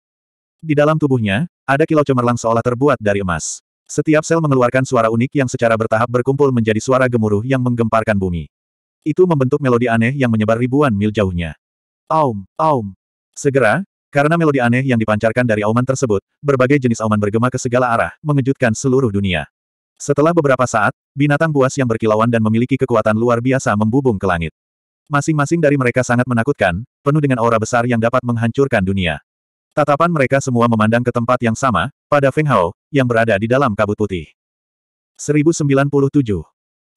Di dalam tubuhnya, ada kilau cemerlang seolah terbuat dari emas. Setiap sel mengeluarkan suara unik yang secara bertahap berkumpul menjadi suara gemuruh yang menggemparkan bumi. Itu membentuk melodi aneh yang menyebar ribuan mil jauhnya. Aum, aum. Segera, karena melodi aneh yang dipancarkan dari auman tersebut, berbagai jenis auman bergema ke segala arah, mengejutkan seluruh dunia. Setelah beberapa saat, binatang buas yang berkilauan dan memiliki kekuatan luar biasa membubung ke langit. Masing-masing dari mereka sangat menakutkan, penuh dengan aura besar yang dapat menghancurkan dunia. Tatapan mereka semua memandang ke tempat yang sama, pada Feng Hao, yang berada di dalam kabut putih. 1097.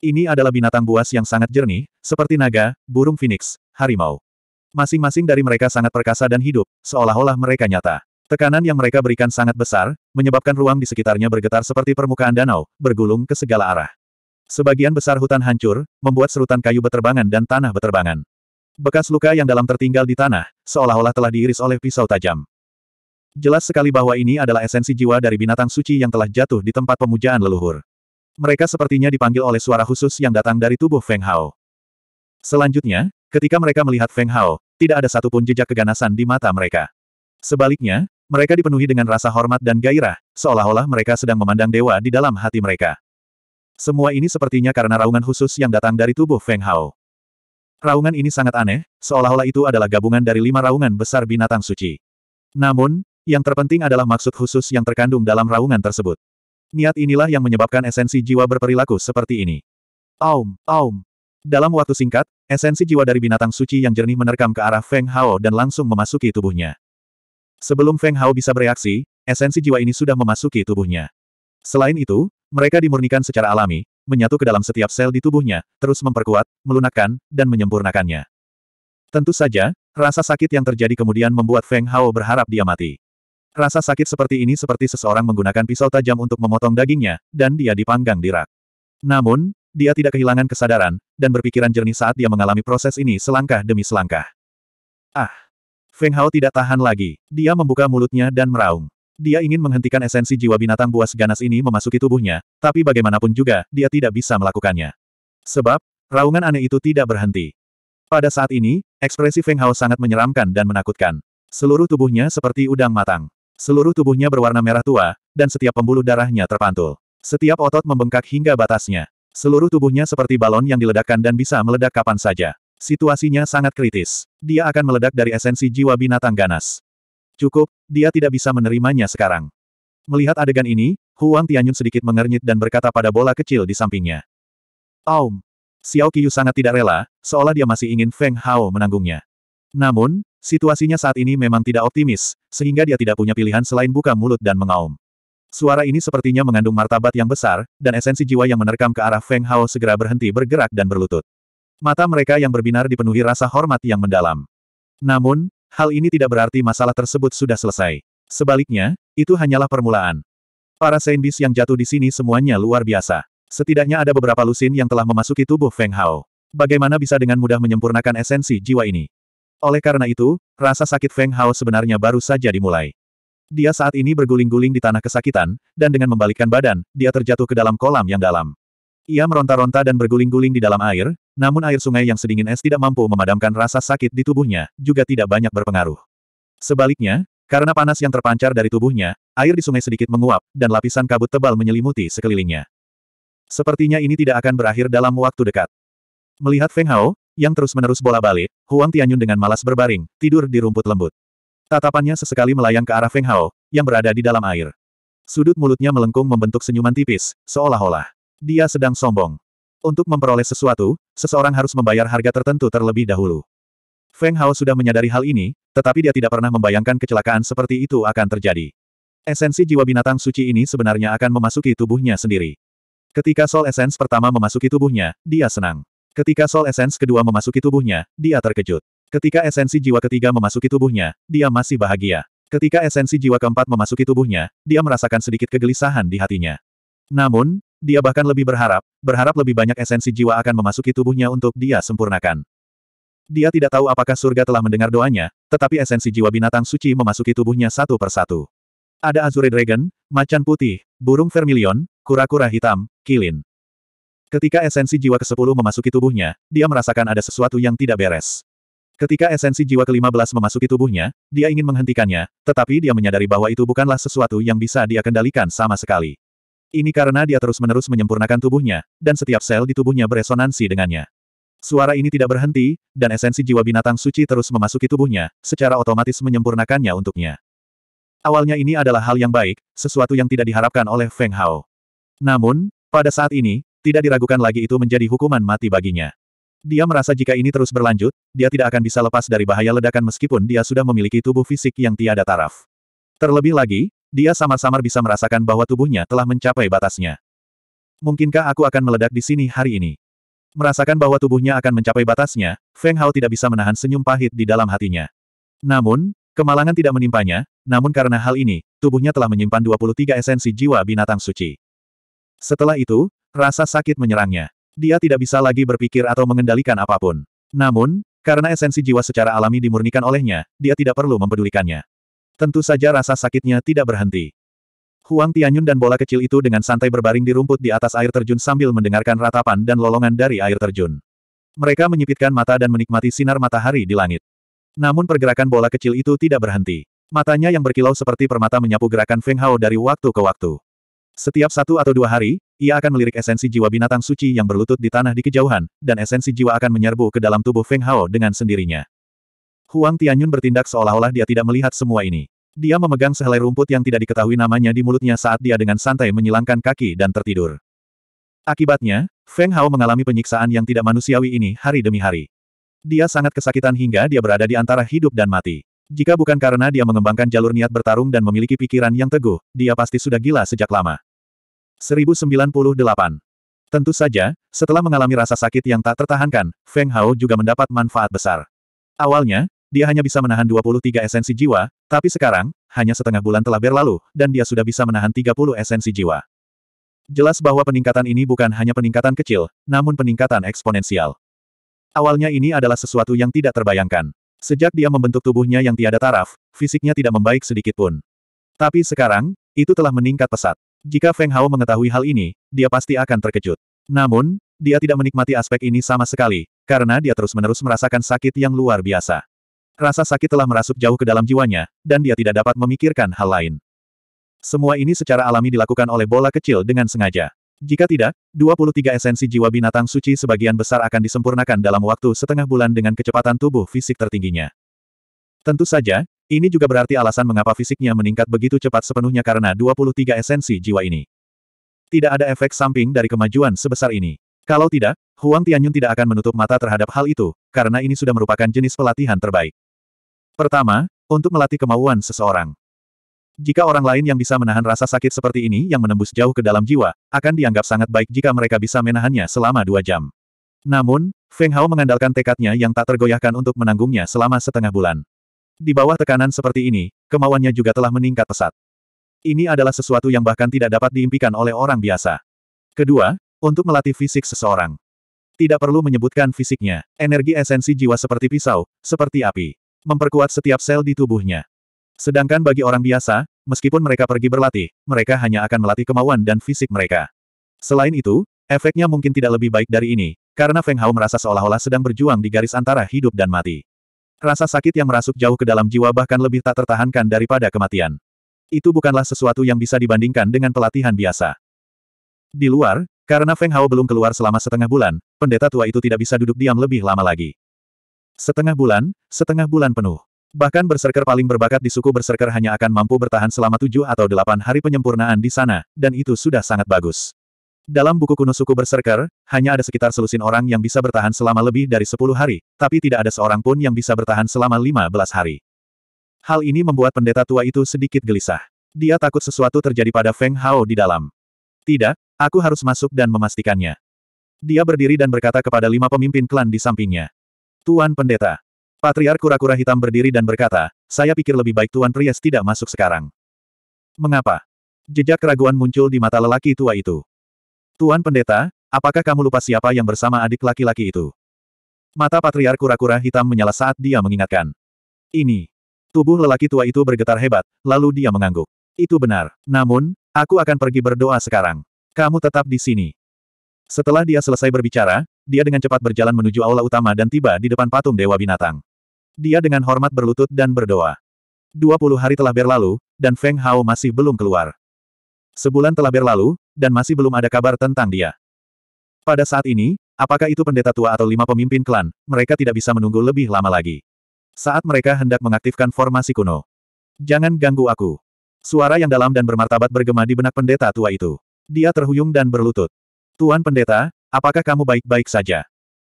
Ini adalah binatang buas yang sangat jernih, seperti naga, burung phoenix, harimau. Masing-masing dari mereka sangat perkasa dan hidup, seolah-olah mereka nyata. Tekanan yang mereka berikan sangat besar, menyebabkan ruang di sekitarnya bergetar seperti permukaan danau, bergulung ke segala arah. Sebagian besar hutan hancur, membuat serutan kayu beterbangan dan tanah beterbangan. Bekas luka yang dalam tertinggal di tanah, seolah-olah telah diiris oleh pisau tajam. Jelas sekali bahwa ini adalah esensi jiwa dari binatang suci yang telah jatuh di tempat pemujaan leluhur. Mereka sepertinya dipanggil oleh suara khusus yang datang dari tubuh Feng Hao. Selanjutnya, ketika mereka melihat Feng Hao, tidak ada satupun jejak keganasan di mata mereka. Sebaliknya, mereka dipenuhi dengan rasa hormat dan gairah, seolah-olah mereka sedang memandang dewa di dalam hati mereka. Semua ini sepertinya karena raungan khusus yang datang dari tubuh Feng Hao. Raungan ini sangat aneh, seolah-olah itu adalah gabungan dari lima raungan besar binatang suci. Namun, yang terpenting adalah maksud khusus yang terkandung dalam raungan tersebut. Niat inilah yang menyebabkan esensi jiwa berperilaku seperti ini. Aum, aum. Dalam waktu singkat, esensi jiwa dari binatang suci yang jernih menerkam ke arah Feng Hao dan langsung memasuki tubuhnya. Sebelum Feng Hao bisa bereaksi, esensi jiwa ini sudah memasuki tubuhnya. Selain itu, mereka dimurnikan secara alami, menyatu ke dalam setiap sel di tubuhnya, terus memperkuat, melunakkan, dan menyempurnakannya. Tentu saja, rasa sakit yang terjadi kemudian membuat Feng Hao berharap dia mati. Rasa sakit seperti ini seperti seseorang menggunakan pisau tajam untuk memotong dagingnya, dan dia dipanggang di rak. Namun, dia tidak kehilangan kesadaran, dan berpikiran jernih saat dia mengalami proses ini selangkah demi selangkah. Ah! Feng Hao tidak tahan lagi. Dia membuka mulutnya dan meraung. Dia ingin menghentikan esensi jiwa binatang buas ganas ini memasuki tubuhnya, tapi bagaimanapun juga, dia tidak bisa melakukannya. Sebab, raungan aneh itu tidak berhenti. Pada saat ini, ekspresi Feng Hao sangat menyeramkan dan menakutkan. Seluruh tubuhnya seperti udang matang. Seluruh tubuhnya berwarna merah tua, dan setiap pembuluh darahnya terpantul. Setiap otot membengkak hingga batasnya. Seluruh tubuhnya seperti balon yang diledakkan dan bisa meledak kapan saja. Situasinya sangat kritis. Dia akan meledak dari esensi jiwa binatang ganas. Cukup, dia tidak bisa menerimanya sekarang. Melihat adegan ini, Huang Tianyun sedikit mengernyit dan berkata pada bola kecil di sampingnya. Aum! Xiao Qiyu sangat tidak rela, seolah dia masih ingin Feng Hao menanggungnya. Namun, Situasinya saat ini memang tidak optimis, sehingga dia tidak punya pilihan selain buka mulut dan mengaum. Suara ini sepertinya mengandung martabat yang besar, dan esensi jiwa yang menerkam ke arah Feng Hao segera berhenti bergerak dan berlutut. Mata mereka yang berbinar dipenuhi rasa hormat yang mendalam. Namun, hal ini tidak berarti masalah tersebut sudah selesai. Sebaliknya, itu hanyalah permulaan. Para saintis yang jatuh di sini semuanya luar biasa. Setidaknya ada beberapa lusin yang telah memasuki tubuh Feng Hao. Bagaimana bisa dengan mudah menyempurnakan esensi jiwa ini? Oleh karena itu, rasa sakit Feng Hao sebenarnya baru saja dimulai. Dia saat ini berguling-guling di tanah kesakitan, dan dengan membalikkan badan, dia terjatuh ke dalam kolam yang dalam. Ia meronta-ronta dan berguling-guling di dalam air, namun air sungai yang sedingin es tidak mampu memadamkan rasa sakit di tubuhnya, juga tidak banyak berpengaruh. Sebaliknya, karena panas yang terpancar dari tubuhnya, air di sungai sedikit menguap, dan lapisan kabut tebal menyelimuti sekelilingnya. Sepertinya ini tidak akan berakhir dalam waktu dekat. Melihat Feng Hao, yang terus-menerus bola balik, Huang Tianyun dengan malas berbaring, tidur di rumput lembut. Tatapannya sesekali melayang ke arah Feng Hao, yang berada di dalam air. Sudut mulutnya melengkung membentuk senyuman tipis, seolah-olah dia sedang sombong. Untuk memperoleh sesuatu, seseorang harus membayar harga tertentu terlebih dahulu. Feng Hao sudah menyadari hal ini, tetapi dia tidak pernah membayangkan kecelakaan seperti itu akan terjadi. Esensi jiwa binatang suci ini sebenarnya akan memasuki tubuhnya sendiri. Ketika Soul Essence pertama memasuki tubuhnya, dia senang. Ketika Soul Essence kedua memasuki tubuhnya, dia terkejut. Ketika esensi jiwa ketiga memasuki tubuhnya, dia masih bahagia. Ketika esensi jiwa keempat memasuki tubuhnya, dia merasakan sedikit kegelisahan di hatinya. Namun, dia bahkan lebih berharap, berharap lebih banyak esensi jiwa akan memasuki tubuhnya untuk dia sempurnakan. Dia tidak tahu apakah surga telah mendengar doanya, tetapi esensi jiwa binatang suci memasuki tubuhnya satu persatu. Ada Azure Dragon, Macan Putih, Burung Vermilion, Kura-kura Hitam, Kilin. Ketika esensi jiwa ke-10 memasuki tubuhnya, dia merasakan ada sesuatu yang tidak beres. Ketika esensi jiwa ke-15 memasuki tubuhnya, dia ingin menghentikannya, tetapi dia menyadari bahwa itu bukanlah sesuatu yang bisa dia kendalikan sama sekali. Ini karena dia terus-menerus menyempurnakan tubuhnya, dan setiap sel di tubuhnya beresonansi dengannya. Suara ini tidak berhenti, dan esensi jiwa binatang suci terus memasuki tubuhnya, secara otomatis menyempurnakannya untuknya. Awalnya ini adalah hal yang baik, sesuatu yang tidak diharapkan oleh Feng Hao. Namun, pada saat ini, tidak diragukan lagi itu menjadi hukuman mati baginya. Dia merasa jika ini terus berlanjut, dia tidak akan bisa lepas dari bahaya ledakan meskipun dia sudah memiliki tubuh fisik yang tiada taraf. Terlebih lagi, dia samar-samar bisa merasakan bahwa tubuhnya telah mencapai batasnya. Mungkinkah aku akan meledak di sini hari ini? Merasakan bahwa tubuhnya akan mencapai batasnya, Feng Hao tidak bisa menahan senyum pahit di dalam hatinya. Namun, kemalangan tidak menimpanya, namun karena hal ini, tubuhnya telah menyimpan 23 esensi jiwa binatang suci. Setelah itu, Rasa sakit menyerangnya. Dia tidak bisa lagi berpikir atau mengendalikan apapun. Namun, karena esensi jiwa secara alami dimurnikan olehnya, dia tidak perlu mempedulikannya. Tentu saja rasa sakitnya tidak berhenti. Huang Tianyun dan bola kecil itu dengan santai berbaring di rumput di atas air terjun sambil mendengarkan ratapan dan lolongan dari air terjun. Mereka menyipitkan mata dan menikmati sinar matahari di langit. Namun pergerakan bola kecil itu tidak berhenti. Matanya yang berkilau seperti permata menyapu gerakan Feng Hao dari waktu ke waktu. Setiap satu atau dua hari, ia akan melirik esensi jiwa binatang suci yang berlutut di tanah di kejauhan, dan esensi jiwa akan menyerbu ke dalam tubuh Feng Hao dengan sendirinya. Huang Tianyun bertindak seolah-olah dia tidak melihat semua ini. Dia memegang sehelai rumput yang tidak diketahui namanya di mulutnya saat dia dengan santai menyilangkan kaki dan tertidur. Akibatnya, Feng Hao mengalami penyiksaan yang tidak manusiawi ini hari demi hari. Dia sangat kesakitan hingga dia berada di antara hidup dan mati. Jika bukan karena dia mengembangkan jalur niat bertarung dan memiliki pikiran yang teguh, dia pasti sudah gila sejak lama. 1098. Tentu saja, setelah mengalami rasa sakit yang tak tertahankan, Feng Hao juga mendapat manfaat besar. Awalnya, dia hanya bisa menahan 23 esensi jiwa, tapi sekarang, hanya setengah bulan telah berlalu, dan dia sudah bisa menahan 30 esensi jiwa. Jelas bahwa peningkatan ini bukan hanya peningkatan kecil, namun peningkatan eksponensial. Awalnya ini adalah sesuatu yang tidak terbayangkan. Sejak dia membentuk tubuhnya yang tiada taraf, fisiknya tidak membaik sedikit pun. Tapi sekarang, itu telah meningkat pesat. Jika Feng Hao mengetahui hal ini, dia pasti akan terkejut. Namun, dia tidak menikmati aspek ini sama sekali, karena dia terus-menerus merasakan sakit yang luar biasa. Rasa sakit telah merasuk jauh ke dalam jiwanya, dan dia tidak dapat memikirkan hal lain. Semua ini secara alami dilakukan oleh bola kecil dengan sengaja. Jika tidak, 23 esensi jiwa binatang suci sebagian besar akan disempurnakan dalam waktu setengah bulan dengan kecepatan tubuh fisik tertingginya. Tentu saja, ini juga berarti alasan mengapa fisiknya meningkat begitu cepat sepenuhnya karena 23 esensi jiwa ini. Tidak ada efek samping dari kemajuan sebesar ini. Kalau tidak, Huang Tianyun tidak akan menutup mata terhadap hal itu, karena ini sudah merupakan jenis pelatihan terbaik. Pertama, untuk melatih kemauan seseorang. Jika orang lain yang bisa menahan rasa sakit seperti ini yang menembus jauh ke dalam jiwa, akan dianggap sangat baik jika mereka bisa menahannya selama dua jam. Namun, Feng Hao mengandalkan tekadnya yang tak tergoyahkan untuk menanggungnya selama setengah bulan. Di bawah tekanan seperti ini, kemauannya juga telah meningkat pesat. Ini adalah sesuatu yang bahkan tidak dapat diimpikan oleh orang biasa. Kedua, untuk melatih fisik seseorang. Tidak perlu menyebutkan fisiknya, energi esensi jiwa seperti pisau, seperti api. Memperkuat setiap sel di tubuhnya. Sedangkan bagi orang biasa, meskipun mereka pergi berlatih, mereka hanya akan melatih kemauan dan fisik mereka. Selain itu, efeknya mungkin tidak lebih baik dari ini, karena Feng Hao merasa seolah-olah sedang berjuang di garis antara hidup dan mati. Rasa sakit yang merasuk jauh ke dalam jiwa bahkan lebih tak tertahankan daripada kematian. Itu bukanlah sesuatu yang bisa dibandingkan dengan pelatihan biasa. Di luar, karena Feng Hao belum keluar selama setengah bulan, pendeta tua itu tidak bisa duduk diam lebih lama lagi. Setengah bulan, setengah bulan penuh. Bahkan berserker paling berbakat di suku berserker hanya akan mampu bertahan selama tujuh atau delapan hari penyempurnaan di sana, dan itu sudah sangat bagus. Dalam buku kuno suku berserker, hanya ada sekitar selusin orang yang bisa bertahan selama lebih dari sepuluh hari, tapi tidak ada seorang pun yang bisa bertahan selama lima belas hari. Hal ini membuat pendeta tua itu sedikit gelisah. Dia takut sesuatu terjadi pada Feng Hao di dalam. Tidak, aku harus masuk dan memastikannya. Dia berdiri dan berkata kepada lima pemimpin klan di sampingnya. Tuan Pendeta, Patriark kura-kura hitam berdiri dan berkata, saya pikir lebih baik Tuan Priest tidak masuk sekarang. Mengapa? Jejak keraguan muncul di mata lelaki tua itu. Tuan Pendeta, apakah kamu lupa siapa yang bersama adik laki-laki itu? Mata Patriark kura-kura hitam menyala saat dia mengingatkan. Ini. Tubuh lelaki tua itu bergetar hebat, lalu dia mengangguk. Itu benar. Namun, aku akan pergi berdoa sekarang. Kamu tetap di sini. Setelah dia selesai berbicara, dia dengan cepat berjalan menuju aula utama dan tiba di depan patung Dewa Binatang. Dia dengan hormat berlutut dan berdoa. 20 hari telah berlalu, dan Feng Hao masih belum keluar. Sebulan telah berlalu, dan masih belum ada kabar tentang dia. Pada saat ini, apakah itu pendeta tua atau lima pemimpin klan, mereka tidak bisa menunggu lebih lama lagi. Saat mereka hendak mengaktifkan formasi kuno. Jangan ganggu aku. Suara yang dalam dan bermartabat bergema di benak pendeta tua itu. Dia terhuyung dan berlutut. Tuan pendeta, apakah kamu baik-baik saja?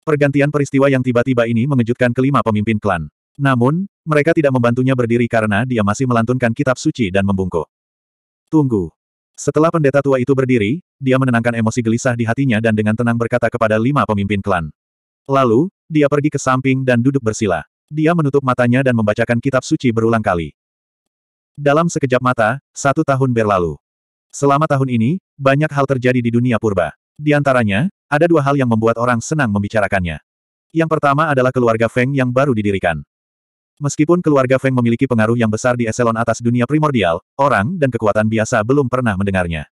Pergantian peristiwa yang tiba-tiba ini mengejutkan kelima pemimpin klan. Namun, mereka tidak membantunya berdiri karena dia masih melantunkan kitab suci dan membungkuk. Tunggu. Setelah pendeta tua itu berdiri, dia menenangkan emosi gelisah di hatinya dan dengan tenang berkata kepada lima pemimpin klan. Lalu, dia pergi ke samping dan duduk bersila. Dia menutup matanya dan membacakan kitab suci berulang kali. Dalam sekejap mata, satu tahun berlalu. Selama tahun ini, banyak hal terjadi di dunia purba. Di antaranya, ada dua hal yang membuat orang senang membicarakannya. Yang pertama adalah keluarga Feng yang baru didirikan. Meskipun keluarga Feng memiliki pengaruh yang besar di eselon atas dunia primordial, orang dan kekuatan biasa belum pernah mendengarnya.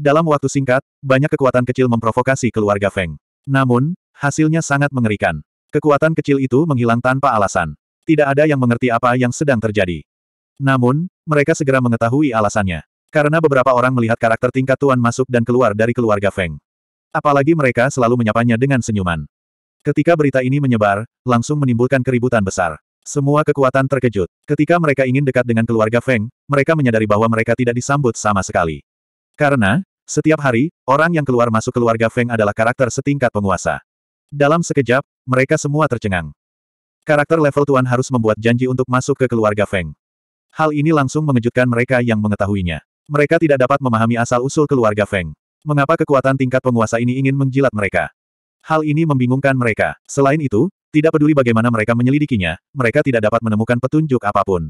Dalam waktu singkat, banyak kekuatan kecil memprovokasi keluarga Feng. Namun, hasilnya sangat mengerikan. Kekuatan kecil itu menghilang tanpa alasan. Tidak ada yang mengerti apa yang sedang terjadi. Namun, mereka segera mengetahui alasannya. Karena beberapa orang melihat karakter tingkat Tuan masuk dan keluar dari keluarga Feng. Apalagi mereka selalu menyapanya dengan senyuman. Ketika berita ini menyebar, langsung menimbulkan keributan besar. Semua kekuatan terkejut. Ketika mereka ingin dekat dengan keluarga Feng, mereka menyadari bahwa mereka tidak disambut sama sekali. Karena, setiap hari, orang yang keluar masuk keluarga Feng adalah karakter setingkat penguasa. Dalam sekejap, mereka semua tercengang. Karakter level tuan harus membuat janji untuk masuk ke keluarga Feng. Hal ini langsung mengejutkan mereka yang mengetahuinya. Mereka tidak dapat memahami asal-usul keluarga Feng. Mengapa kekuatan tingkat penguasa ini ingin menjilat mereka? Hal ini membingungkan mereka. Selain itu, tidak peduli bagaimana mereka menyelidikinya, mereka tidak dapat menemukan petunjuk apapun.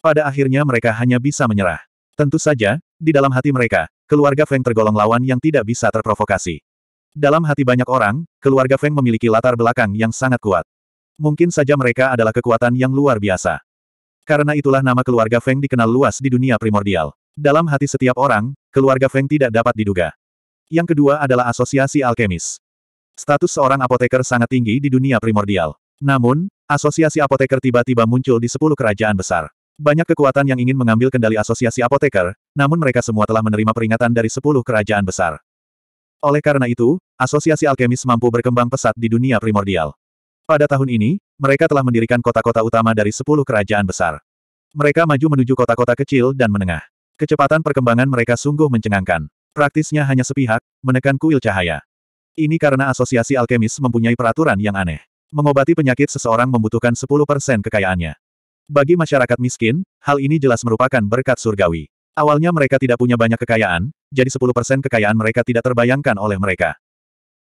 Pada akhirnya mereka hanya bisa menyerah. Tentu saja, di dalam hati mereka, keluarga Feng tergolong lawan yang tidak bisa terprovokasi. Dalam hati banyak orang, keluarga Feng memiliki latar belakang yang sangat kuat. Mungkin saja mereka adalah kekuatan yang luar biasa. Karena itulah nama keluarga Feng dikenal luas di dunia primordial. Dalam hati setiap orang, keluarga Feng tidak dapat diduga. Yang kedua adalah asosiasi alkemis. Status seorang apoteker sangat tinggi di dunia primordial. Namun, asosiasi apoteker tiba-tiba muncul di sepuluh kerajaan besar. Banyak kekuatan yang ingin mengambil kendali asosiasi apoteker, namun mereka semua telah menerima peringatan dari sepuluh kerajaan besar. Oleh karena itu, asosiasi alkemis mampu berkembang pesat di dunia primordial. Pada tahun ini, mereka telah mendirikan kota-kota utama dari sepuluh kerajaan besar. Mereka maju menuju kota-kota kecil dan menengah. Kecepatan perkembangan mereka sungguh mencengangkan. Praktisnya hanya sepihak, menekan kuil cahaya. Ini karena asosiasi alkemis mempunyai peraturan yang aneh. Mengobati penyakit seseorang membutuhkan 10% kekayaannya. Bagi masyarakat miskin, hal ini jelas merupakan berkat surgawi. Awalnya mereka tidak punya banyak kekayaan, jadi 10% kekayaan mereka tidak terbayangkan oleh mereka.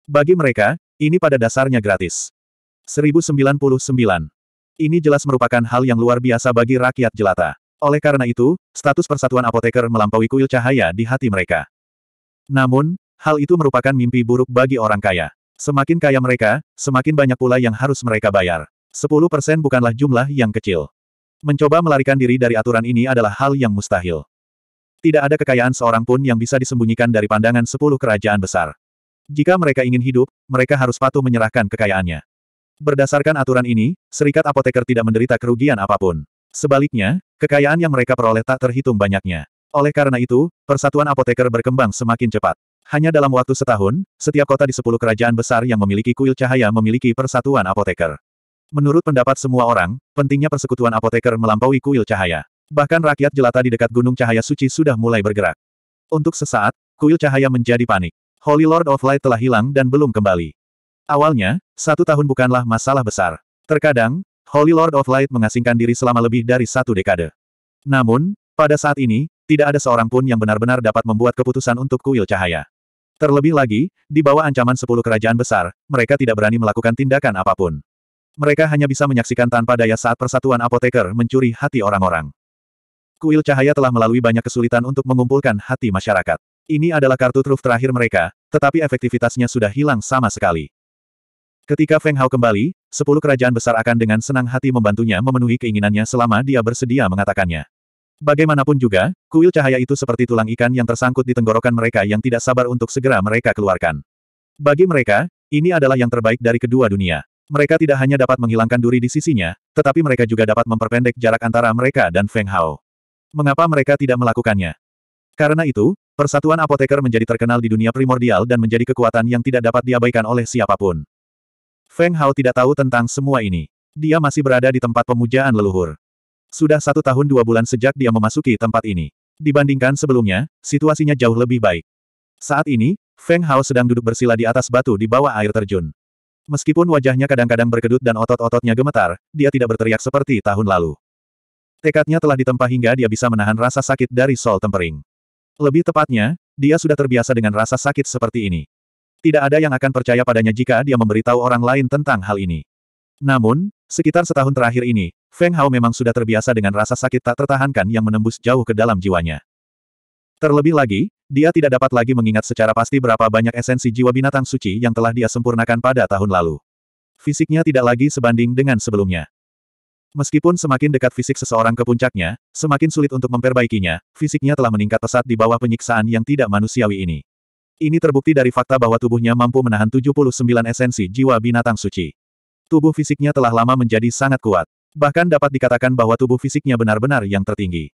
Bagi mereka, ini pada dasarnya gratis. 1099. Ini jelas merupakan hal yang luar biasa bagi rakyat jelata. Oleh karena itu, status persatuan apoteker melampaui kuil cahaya di hati mereka. Namun, hal itu merupakan mimpi buruk bagi orang kaya. Semakin kaya mereka, semakin banyak pula yang harus mereka bayar. 10% bukanlah jumlah yang kecil. Mencoba melarikan diri dari aturan ini adalah hal yang mustahil. Tidak ada kekayaan seorang pun yang bisa disembunyikan dari pandangan sepuluh kerajaan besar. Jika mereka ingin hidup, mereka harus patuh menyerahkan kekayaannya. Berdasarkan aturan ini, serikat apoteker tidak menderita kerugian apapun. Sebaliknya, kekayaan yang mereka peroleh tak terhitung banyaknya. Oleh karena itu, persatuan apoteker berkembang semakin cepat. Hanya dalam waktu setahun, setiap kota di sepuluh kerajaan besar yang memiliki kuil cahaya memiliki persatuan apoteker. Menurut pendapat semua orang, pentingnya persekutuan apoteker melampaui kuil cahaya. Bahkan rakyat jelata di dekat Gunung Cahaya Suci sudah mulai bergerak. Untuk sesaat, kuil cahaya menjadi panik. Holy Lord of Light telah hilang dan belum kembali. Awalnya, satu tahun bukanlah masalah besar. Terkadang, Holy Lord of Light mengasingkan diri selama lebih dari satu dekade. Namun, pada saat ini, tidak ada seorang pun yang benar-benar dapat membuat keputusan untuk kuil cahaya. Terlebih lagi, di bawah ancaman sepuluh kerajaan besar, mereka tidak berani melakukan tindakan apapun. Mereka hanya bisa menyaksikan tanpa daya saat persatuan apoteker mencuri hati orang-orang. Kuil cahaya telah melalui banyak kesulitan untuk mengumpulkan hati masyarakat. Ini adalah kartu truf terakhir mereka, tetapi efektivitasnya sudah hilang sama sekali. Ketika Feng Hao kembali, sepuluh kerajaan besar akan dengan senang hati membantunya memenuhi keinginannya selama dia bersedia mengatakannya. Bagaimanapun juga, kuil cahaya itu seperti tulang ikan yang tersangkut di tenggorokan mereka yang tidak sabar untuk segera mereka keluarkan. Bagi mereka, ini adalah yang terbaik dari kedua dunia. Mereka tidak hanya dapat menghilangkan duri di sisinya, tetapi mereka juga dapat memperpendek jarak antara mereka dan Feng Hao. Mengapa mereka tidak melakukannya? Karena itu, persatuan apoteker menjadi terkenal di dunia primordial dan menjadi kekuatan yang tidak dapat diabaikan oleh siapapun. Feng Hao tidak tahu tentang semua ini. Dia masih berada di tempat pemujaan leluhur. Sudah satu tahun dua bulan sejak dia memasuki tempat ini. Dibandingkan sebelumnya, situasinya jauh lebih baik. Saat ini, Feng Hao sedang duduk bersila di atas batu di bawah air terjun. Meskipun wajahnya kadang-kadang berkedut dan otot-ototnya gemetar, dia tidak berteriak seperti tahun lalu. Tekadnya telah ditempa hingga dia bisa menahan rasa sakit dari sol tempering. Lebih tepatnya, dia sudah terbiasa dengan rasa sakit seperti ini. Tidak ada yang akan percaya padanya jika dia memberitahu orang lain tentang hal ini. Namun, sekitar setahun terakhir ini, Feng Hao memang sudah terbiasa dengan rasa sakit tak tertahankan yang menembus jauh ke dalam jiwanya. Terlebih lagi, dia tidak dapat lagi mengingat secara pasti berapa banyak esensi jiwa binatang suci yang telah dia sempurnakan pada tahun lalu. Fisiknya tidak lagi sebanding dengan sebelumnya. Meskipun semakin dekat fisik seseorang ke puncaknya, semakin sulit untuk memperbaikinya, fisiknya telah meningkat pesat di bawah penyiksaan yang tidak manusiawi ini. Ini terbukti dari fakta bahwa tubuhnya mampu menahan 79 esensi jiwa binatang suci. Tubuh fisiknya telah lama menjadi sangat kuat. Bahkan dapat dikatakan bahwa tubuh fisiknya benar-benar yang tertinggi.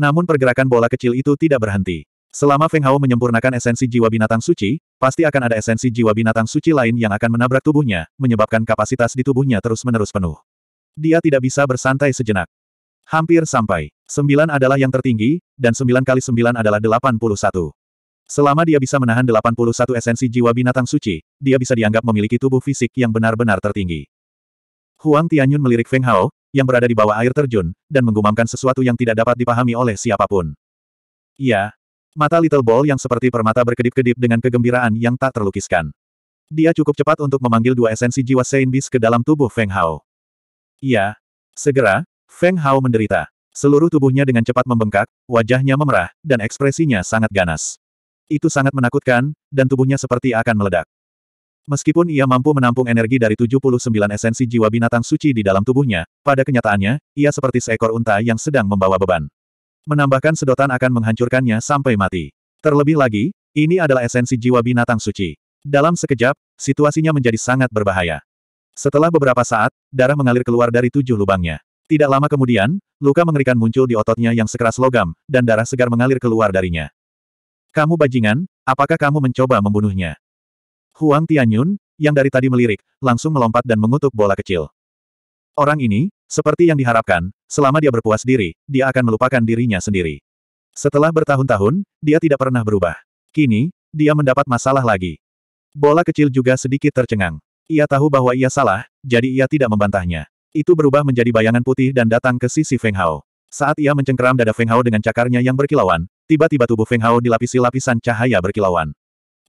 Namun pergerakan bola kecil itu tidak berhenti. Selama Feng Hao menyempurnakan esensi jiwa binatang suci, pasti akan ada esensi jiwa binatang suci lain yang akan menabrak tubuhnya, menyebabkan kapasitas di tubuhnya terus-menerus penuh. Dia tidak bisa bersantai sejenak. Hampir sampai. Sembilan adalah yang tertinggi, dan sembilan kali sembilan adalah delapan puluh satu. Selama dia bisa menahan delapan puluh satu esensi jiwa binatang suci, dia bisa dianggap memiliki tubuh fisik yang benar-benar tertinggi. Huang Tianyun melirik Feng Hao, yang berada di bawah air terjun, dan menggumamkan sesuatu yang tidak dapat dipahami oleh siapapun. Iya. Mata Little Ball yang seperti permata berkedip-kedip dengan kegembiraan yang tak terlukiskan. Dia cukup cepat untuk memanggil dua esensi jiwa Saint Beast ke dalam tubuh Feng Hao. Iya. Segera, Feng Hao menderita. Seluruh tubuhnya dengan cepat membengkak, wajahnya memerah, dan ekspresinya sangat ganas. Itu sangat menakutkan, dan tubuhnya seperti akan meledak. Meskipun ia mampu menampung energi dari 79 esensi jiwa binatang suci di dalam tubuhnya, pada kenyataannya, ia seperti seekor unta yang sedang membawa beban. Menambahkan sedotan akan menghancurkannya sampai mati. Terlebih lagi, ini adalah esensi jiwa binatang suci. Dalam sekejap, situasinya menjadi sangat berbahaya. Setelah beberapa saat, darah mengalir keluar dari tujuh lubangnya. Tidak lama kemudian, luka mengerikan muncul di ototnya yang sekeras logam, dan darah segar mengalir keluar darinya. Kamu bajingan, apakah kamu mencoba membunuhnya? Huang Tianyun, yang dari tadi melirik, langsung melompat dan mengutuk bola kecil. Orang ini, seperti yang diharapkan, selama dia berpuas diri, dia akan melupakan dirinya sendiri. Setelah bertahun-tahun, dia tidak pernah berubah. Kini, dia mendapat masalah lagi. Bola kecil juga sedikit tercengang. Ia tahu bahwa ia salah, jadi ia tidak membantahnya. Itu berubah menjadi bayangan putih dan datang ke sisi Feng Hao. Saat ia mencengkeram dada Feng Hao dengan cakarnya yang berkilauan, tiba-tiba tubuh Feng Hao dilapisi lapisan cahaya berkilauan.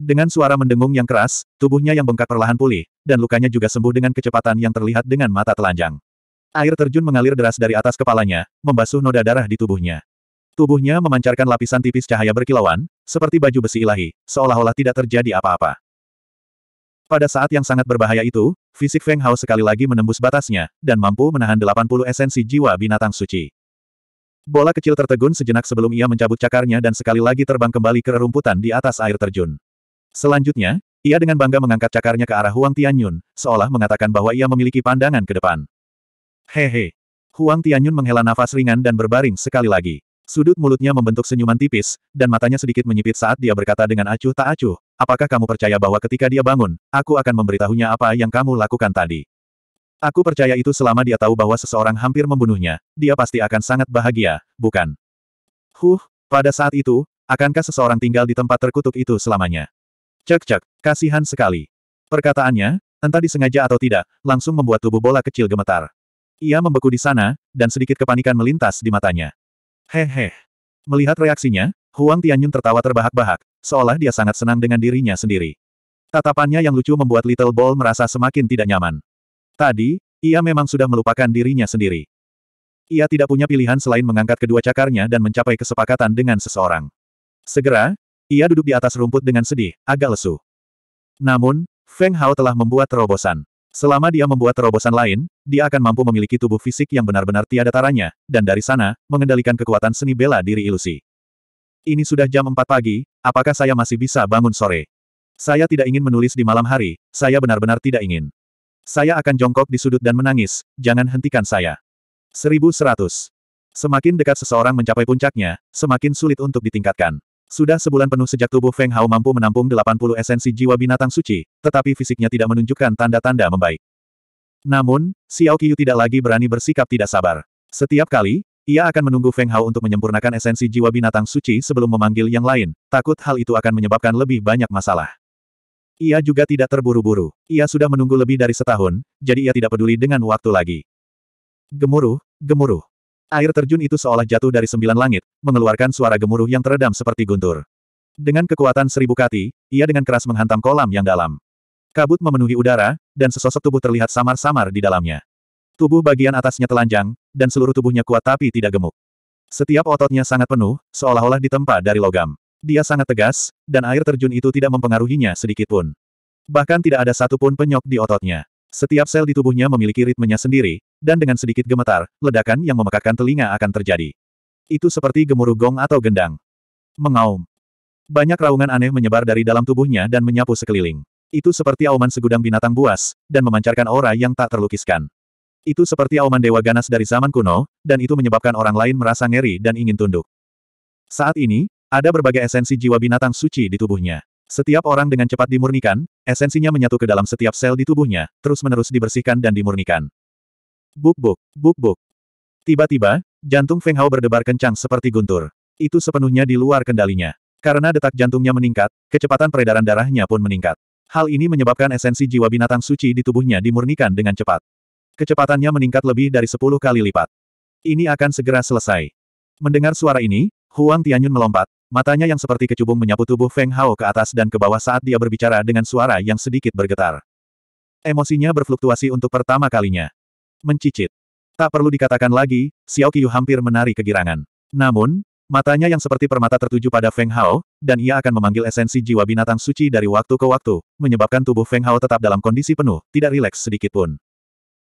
Dengan suara mendengung yang keras, tubuhnya yang bengkak perlahan pulih, dan lukanya juga sembuh dengan kecepatan yang terlihat dengan mata telanjang. Air terjun mengalir deras dari atas kepalanya, membasuh noda darah di tubuhnya. Tubuhnya memancarkan lapisan tipis cahaya berkilauan, seperti baju besi ilahi, seolah-olah tidak terjadi apa-apa. Pada saat yang sangat berbahaya itu, fisik Feng Hao sekali lagi menembus batasnya, dan mampu menahan 80 esensi jiwa binatang suci. Bola kecil tertegun sejenak sebelum ia mencabut cakarnya dan sekali lagi terbang kembali ke rerumputan di atas air terjun. Selanjutnya, ia dengan bangga mengangkat cakarnya ke arah Huang Tianyun, seolah mengatakan bahwa ia memiliki pandangan ke depan. Hehe. Huang Tianyun menghela nafas ringan dan berbaring sekali lagi. Sudut mulutnya membentuk senyuman tipis, dan matanya sedikit menyipit saat dia berkata dengan acuh tak acuh, apakah kamu percaya bahwa ketika dia bangun, aku akan memberitahunya apa yang kamu lakukan tadi? Aku percaya itu selama dia tahu bahwa seseorang hampir membunuhnya, dia pasti akan sangat bahagia, bukan? Huh, pada saat itu, akankah seseorang tinggal di tempat terkutuk itu selamanya? Cek-cek, kasihan sekali. Perkataannya, entah disengaja atau tidak, langsung membuat tubuh bola kecil gemetar. Ia membeku di sana, dan sedikit kepanikan melintas di matanya. Hehe. Melihat reaksinya, Huang Tianyun tertawa terbahak-bahak, seolah dia sangat senang dengan dirinya sendiri. Tatapannya yang lucu membuat Little Ball merasa semakin tidak nyaman. Tadi, ia memang sudah melupakan dirinya sendiri. Ia tidak punya pilihan selain mengangkat kedua cakarnya dan mencapai kesepakatan dengan seseorang. Segera, ia duduk di atas rumput dengan sedih, agak lesu. Namun, Feng Hao telah membuat terobosan. Selama dia membuat terobosan lain, dia akan mampu memiliki tubuh fisik yang benar-benar tiada taranya, dan dari sana, mengendalikan kekuatan seni bela diri ilusi. Ini sudah jam 4 pagi, apakah saya masih bisa bangun sore? Saya tidak ingin menulis di malam hari, saya benar-benar tidak ingin. Saya akan jongkok di sudut dan menangis, jangan hentikan saya. 1100. Semakin dekat seseorang mencapai puncaknya, semakin sulit untuk ditingkatkan. Sudah sebulan penuh sejak tubuh Feng Hao mampu menampung 80 esensi jiwa binatang suci, tetapi fisiknya tidak menunjukkan tanda-tanda membaik. Namun, Xiao Qiu tidak lagi berani bersikap tidak sabar. Setiap kali, ia akan menunggu Feng Hao untuk menyempurnakan esensi jiwa binatang suci sebelum memanggil yang lain, takut hal itu akan menyebabkan lebih banyak masalah. Ia juga tidak terburu-buru. Ia sudah menunggu lebih dari setahun, jadi ia tidak peduli dengan waktu lagi. Gemuruh, gemuruh. Air terjun itu seolah jatuh dari sembilan langit, mengeluarkan suara gemuruh yang teredam seperti guntur. Dengan kekuatan seribu kati, ia dengan keras menghantam kolam yang dalam. Kabut memenuhi udara, dan sesosok tubuh terlihat samar-samar di dalamnya. Tubuh bagian atasnya telanjang, dan seluruh tubuhnya kuat tapi tidak gemuk. Setiap ototnya sangat penuh, seolah-olah ditempa dari logam. Dia sangat tegas, dan air terjun itu tidak mempengaruhinya sedikitpun. Bahkan tidak ada satupun penyok di ototnya. Setiap sel di tubuhnya memiliki ritmenya sendiri, dan dengan sedikit gemetar, ledakan yang memekakkan telinga akan terjadi. Itu seperti gemuruh gong atau gendang. Mengaum. Banyak raungan aneh menyebar dari dalam tubuhnya dan menyapu sekeliling. Itu seperti auman segudang binatang buas, dan memancarkan aura yang tak terlukiskan. Itu seperti auman dewa ganas dari zaman kuno, dan itu menyebabkan orang lain merasa ngeri dan ingin tunduk. Saat ini, ada berbagai esensi jiwa binatang suci di tubuhnya. Setiap orang dengan cepat dimurnikan, esensinya menyatu ke dalam setiap sel di tubuhnya, terus-menerus dibersihkan dan dimurnikan. Buk-buk, buk-buk. Tiba-tiba, jantung Feng Hao berdebar kencang seperti guntur. Itu sepenuhnya di luar kendalinya. Karena detak jantungnya meningkat, kecepatan peredaran darahnya pun meningkat. Hal ini menyebabkan esensi jiwa binatang suci di tubuhnya dimurnikan dengan cepat. Kecepatannya meningkat lebih dari 10 kali lipat. Ini akan segera selesai. Mendengar suara ini, Huang Tianyun melompat, matanya yang seperti kecubung menyapu tubuh Feng Hao ke atas dan ke bawah saat dia berbicara dengan suara yang sedikit bergetar. Emosinya berfluktuasi untuk pertama kalinya. Mencicit. Tak perlu dikatakan lagi, Xiao Qiyu hampir menari kegirangan. Namun, matanya yang seperti permata tertuju pada Feng Hao, dan ia akan memanggil esensi jiwa binatang suci dari waktu ke waktu, menyebabkan tubuh Feng Hao tetap dalam kondisi penuh, tidak rileks sedikit pun.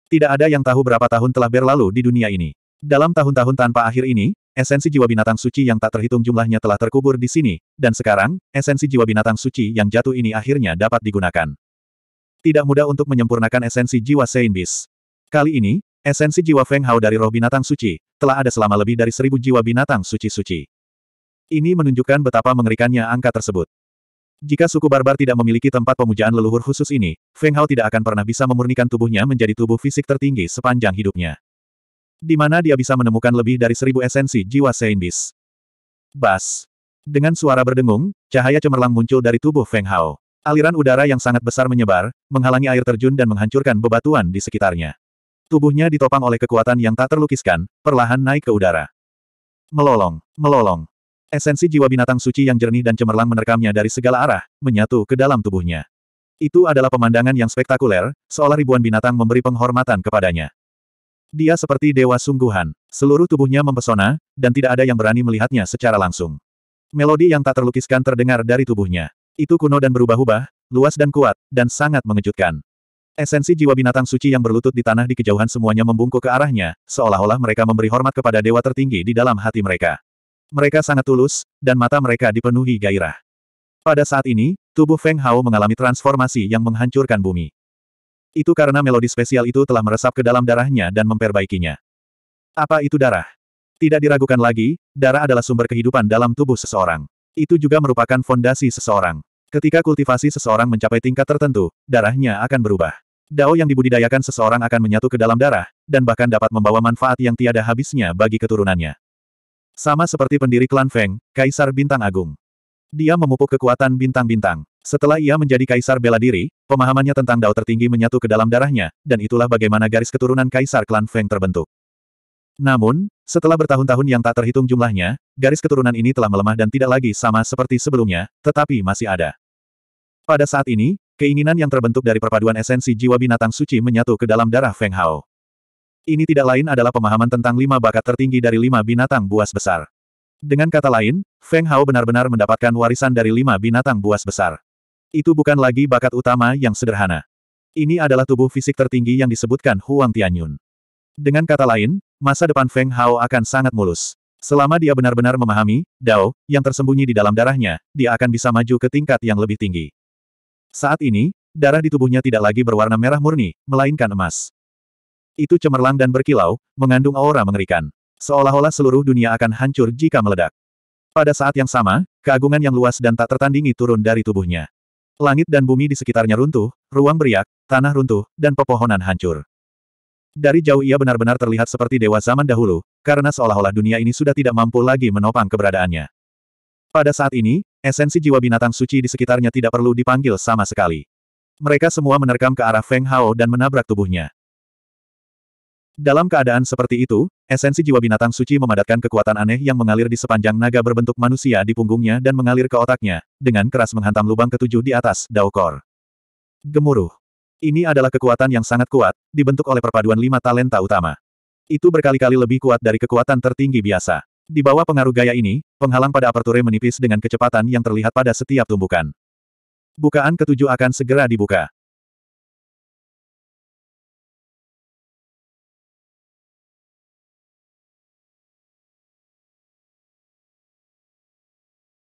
Tidak ada yang tahu berapa tahun telah berlalu di dunia ini. Dalam tahun-tahun tanpa akhir ini, esensi jiwa binatang suci yang tak terhitung jumlahnya telah terkubur di sini, dan sekarang, esensi jiwa binatang suci yang jatuh ini akhirnya dapat digunakan. Tidak mudah untuk menyempurnakan esensi jiwa Saint Beast. Kali ini, esensi jiwa Feng Hao dari roh binatang suci, telah ada selama lebih dari seribu jiwa binatang suci-suci. Ini menunjukkan betapa mengerikannya angka tersebut. Jika suku barbar tidak memiliki tempat pemujaan leluhur khusus ini, Feng Hao tidak akan pernah bisa memurnikan tubuhnya menjadi tubuh fisik tertinggi sepanjang hidupnya. Di mana dia bisa menemukan lebih dari seribu esensi jiwa Saint Beast. Bas. Dengan suara berdengung, cahaya cemerlang muncul dari tubuh Feng Hao. Aliran udara yang sangat besar menyebar, menghalangi air terjun dan menghancurkan bebatuan di sekitarnya. Tubuhnya ditopang oleh kekuatan yang tak terlukiskan, perlahan naik ke udara. Melolong, melolong. Esensi jiwa binatang suci yang jernih dan cemerlang menerkamnya dari segala arah, menyatu ke dalam tubuhnya. Itu adalah pemandangan yang spektakuler, seolah ribuan binatang memberi penghormatan kepadanya. Dia seperti dewa sungguhan, seluruh tubuhnya mempesona, dan tidak ada yang berani melihatnya secara langsung. Melodi yang tak terlukiskan terdengar dari tubuhnya. Itu kuno dan berubah-ubah, luas dan kuat, dan sangat mengejutkan. Esensi jiwa binatang suci yang berlutut di tanah di kejauhan semuanya membungkuk ke arahnya, seolah-olah mereka memberi hormat kepada dewa tertinggi di dalam hati mereka. Mereka sangat tulus, dan mata mereka dipenuhi gairah. Pada saat ini, tubuh Feng Hao mengalami transformasi yang menghancurkan bumi. Itu karena melodi spesial itu telah meresap ke dalam darahnya dan memperbaikinya. Apa itu darah? Tidak diragukan lagi, darah adalah sumber kehidupan dalam tubuh seseorang. Itu juga merupakan fondasi seseorang. Ketika kultivasi seseorang mencapai tingkat tertentu, darahnya akan berubah. Dao yang dibudidayakan seseorang akan menyatu ke dalam darah, dan bahkan dapat membawa manfaat yang tiada habisnya bagi keturunannya. Sama seperti pendiri klan Feng, Kaisar Bintang Agung. Dia memupuk kekuatan bintang-bintang. Setelah ia menjadi kaisar bela diri, pemahamannya tentang dao tertinggi menyatu ke dalam darahnya, dan itulah bagaimana garis keturunan kaisar klan Feng terbentuk. Namun, setelah bertahun-tahun yang tak terhitung jumlahnya, garis keturunan ini telah melemah dan tidak lagi sama seperti sebelumnya, tetapi masih ada. Pada saat ini, Keinginan yang terbentuk dari perpaduan esensi jiwa binatang suci menyatu ke dalam darah Feng Hao. Ini tidak lain adalah pemahaman tentang lima bakat tertinggi dari lima binatang buas besar. Dengan kata lain, Feng Hao benar-benar mendapatkan warisan dari lima binatang buas besar. Itu bukan lagi bakat utama yang sederhana. Ini adalah tubuh fisik tertinggi yang disebutkan Huang Tianyun. Dengan kata lain, masa depan Feng Hao akan sangat mulus. Selama dia benar-benar memahami, Dao, yang tersembunyi di dalam darahnya, dia akan bisa maju ke tingkat yang lebih tinggi. Saat ini, darah di tubuhnya tidak lagi berwarna merah murni, melainkan emas. Itu cemerlang dan berkilau, mengandung aura mengerikan. Seolah-olah seluruh dunia akan hancur jika meledak. Pada saat yang sama, keagungan yang luas dan tak tertandingi turun dari tubuhnya. Langit dan bumi di sekitarnya runtuh, ruang beriak, tanah runtuh, dan pepohonan hancur. Dari jauh ia benar-benar terlihat seperti dewa zaman dahulu, karena seolah-olah dunia ini sudah tidak mampu lagi menopang keberadaannya. Pada saat ini, Esensi jiwa binatang suci di sekitarnya tidak perlu dipanggil sama sekali. Mereka semua menerkam ke arah Feng Hao dan menabrak tubuhnya. Dalam keadaan seperti itu, esensi jiwa binatang suci memadatkan kekuatan aneh yang mengalir di sepanjang naga berbentuk manusia di punggungnya dan mengalir ke otaknya, dengan keras menghantam lubang ketujuh di atas daokor. Gemuruh. Ini adalah kekuatan yang sangat kuat, dibentuk oleh perpaduan lima talenta utama. Itu berkali-kali lebih kuat dari kekuatan tertinggi biasa. Di bawah pengaruh gaya ini, penghalang pada aperture menipis dengan kecepatan yang terlihat pada setiap tumbukan. Bukaan ketujuh akan segera dibuka.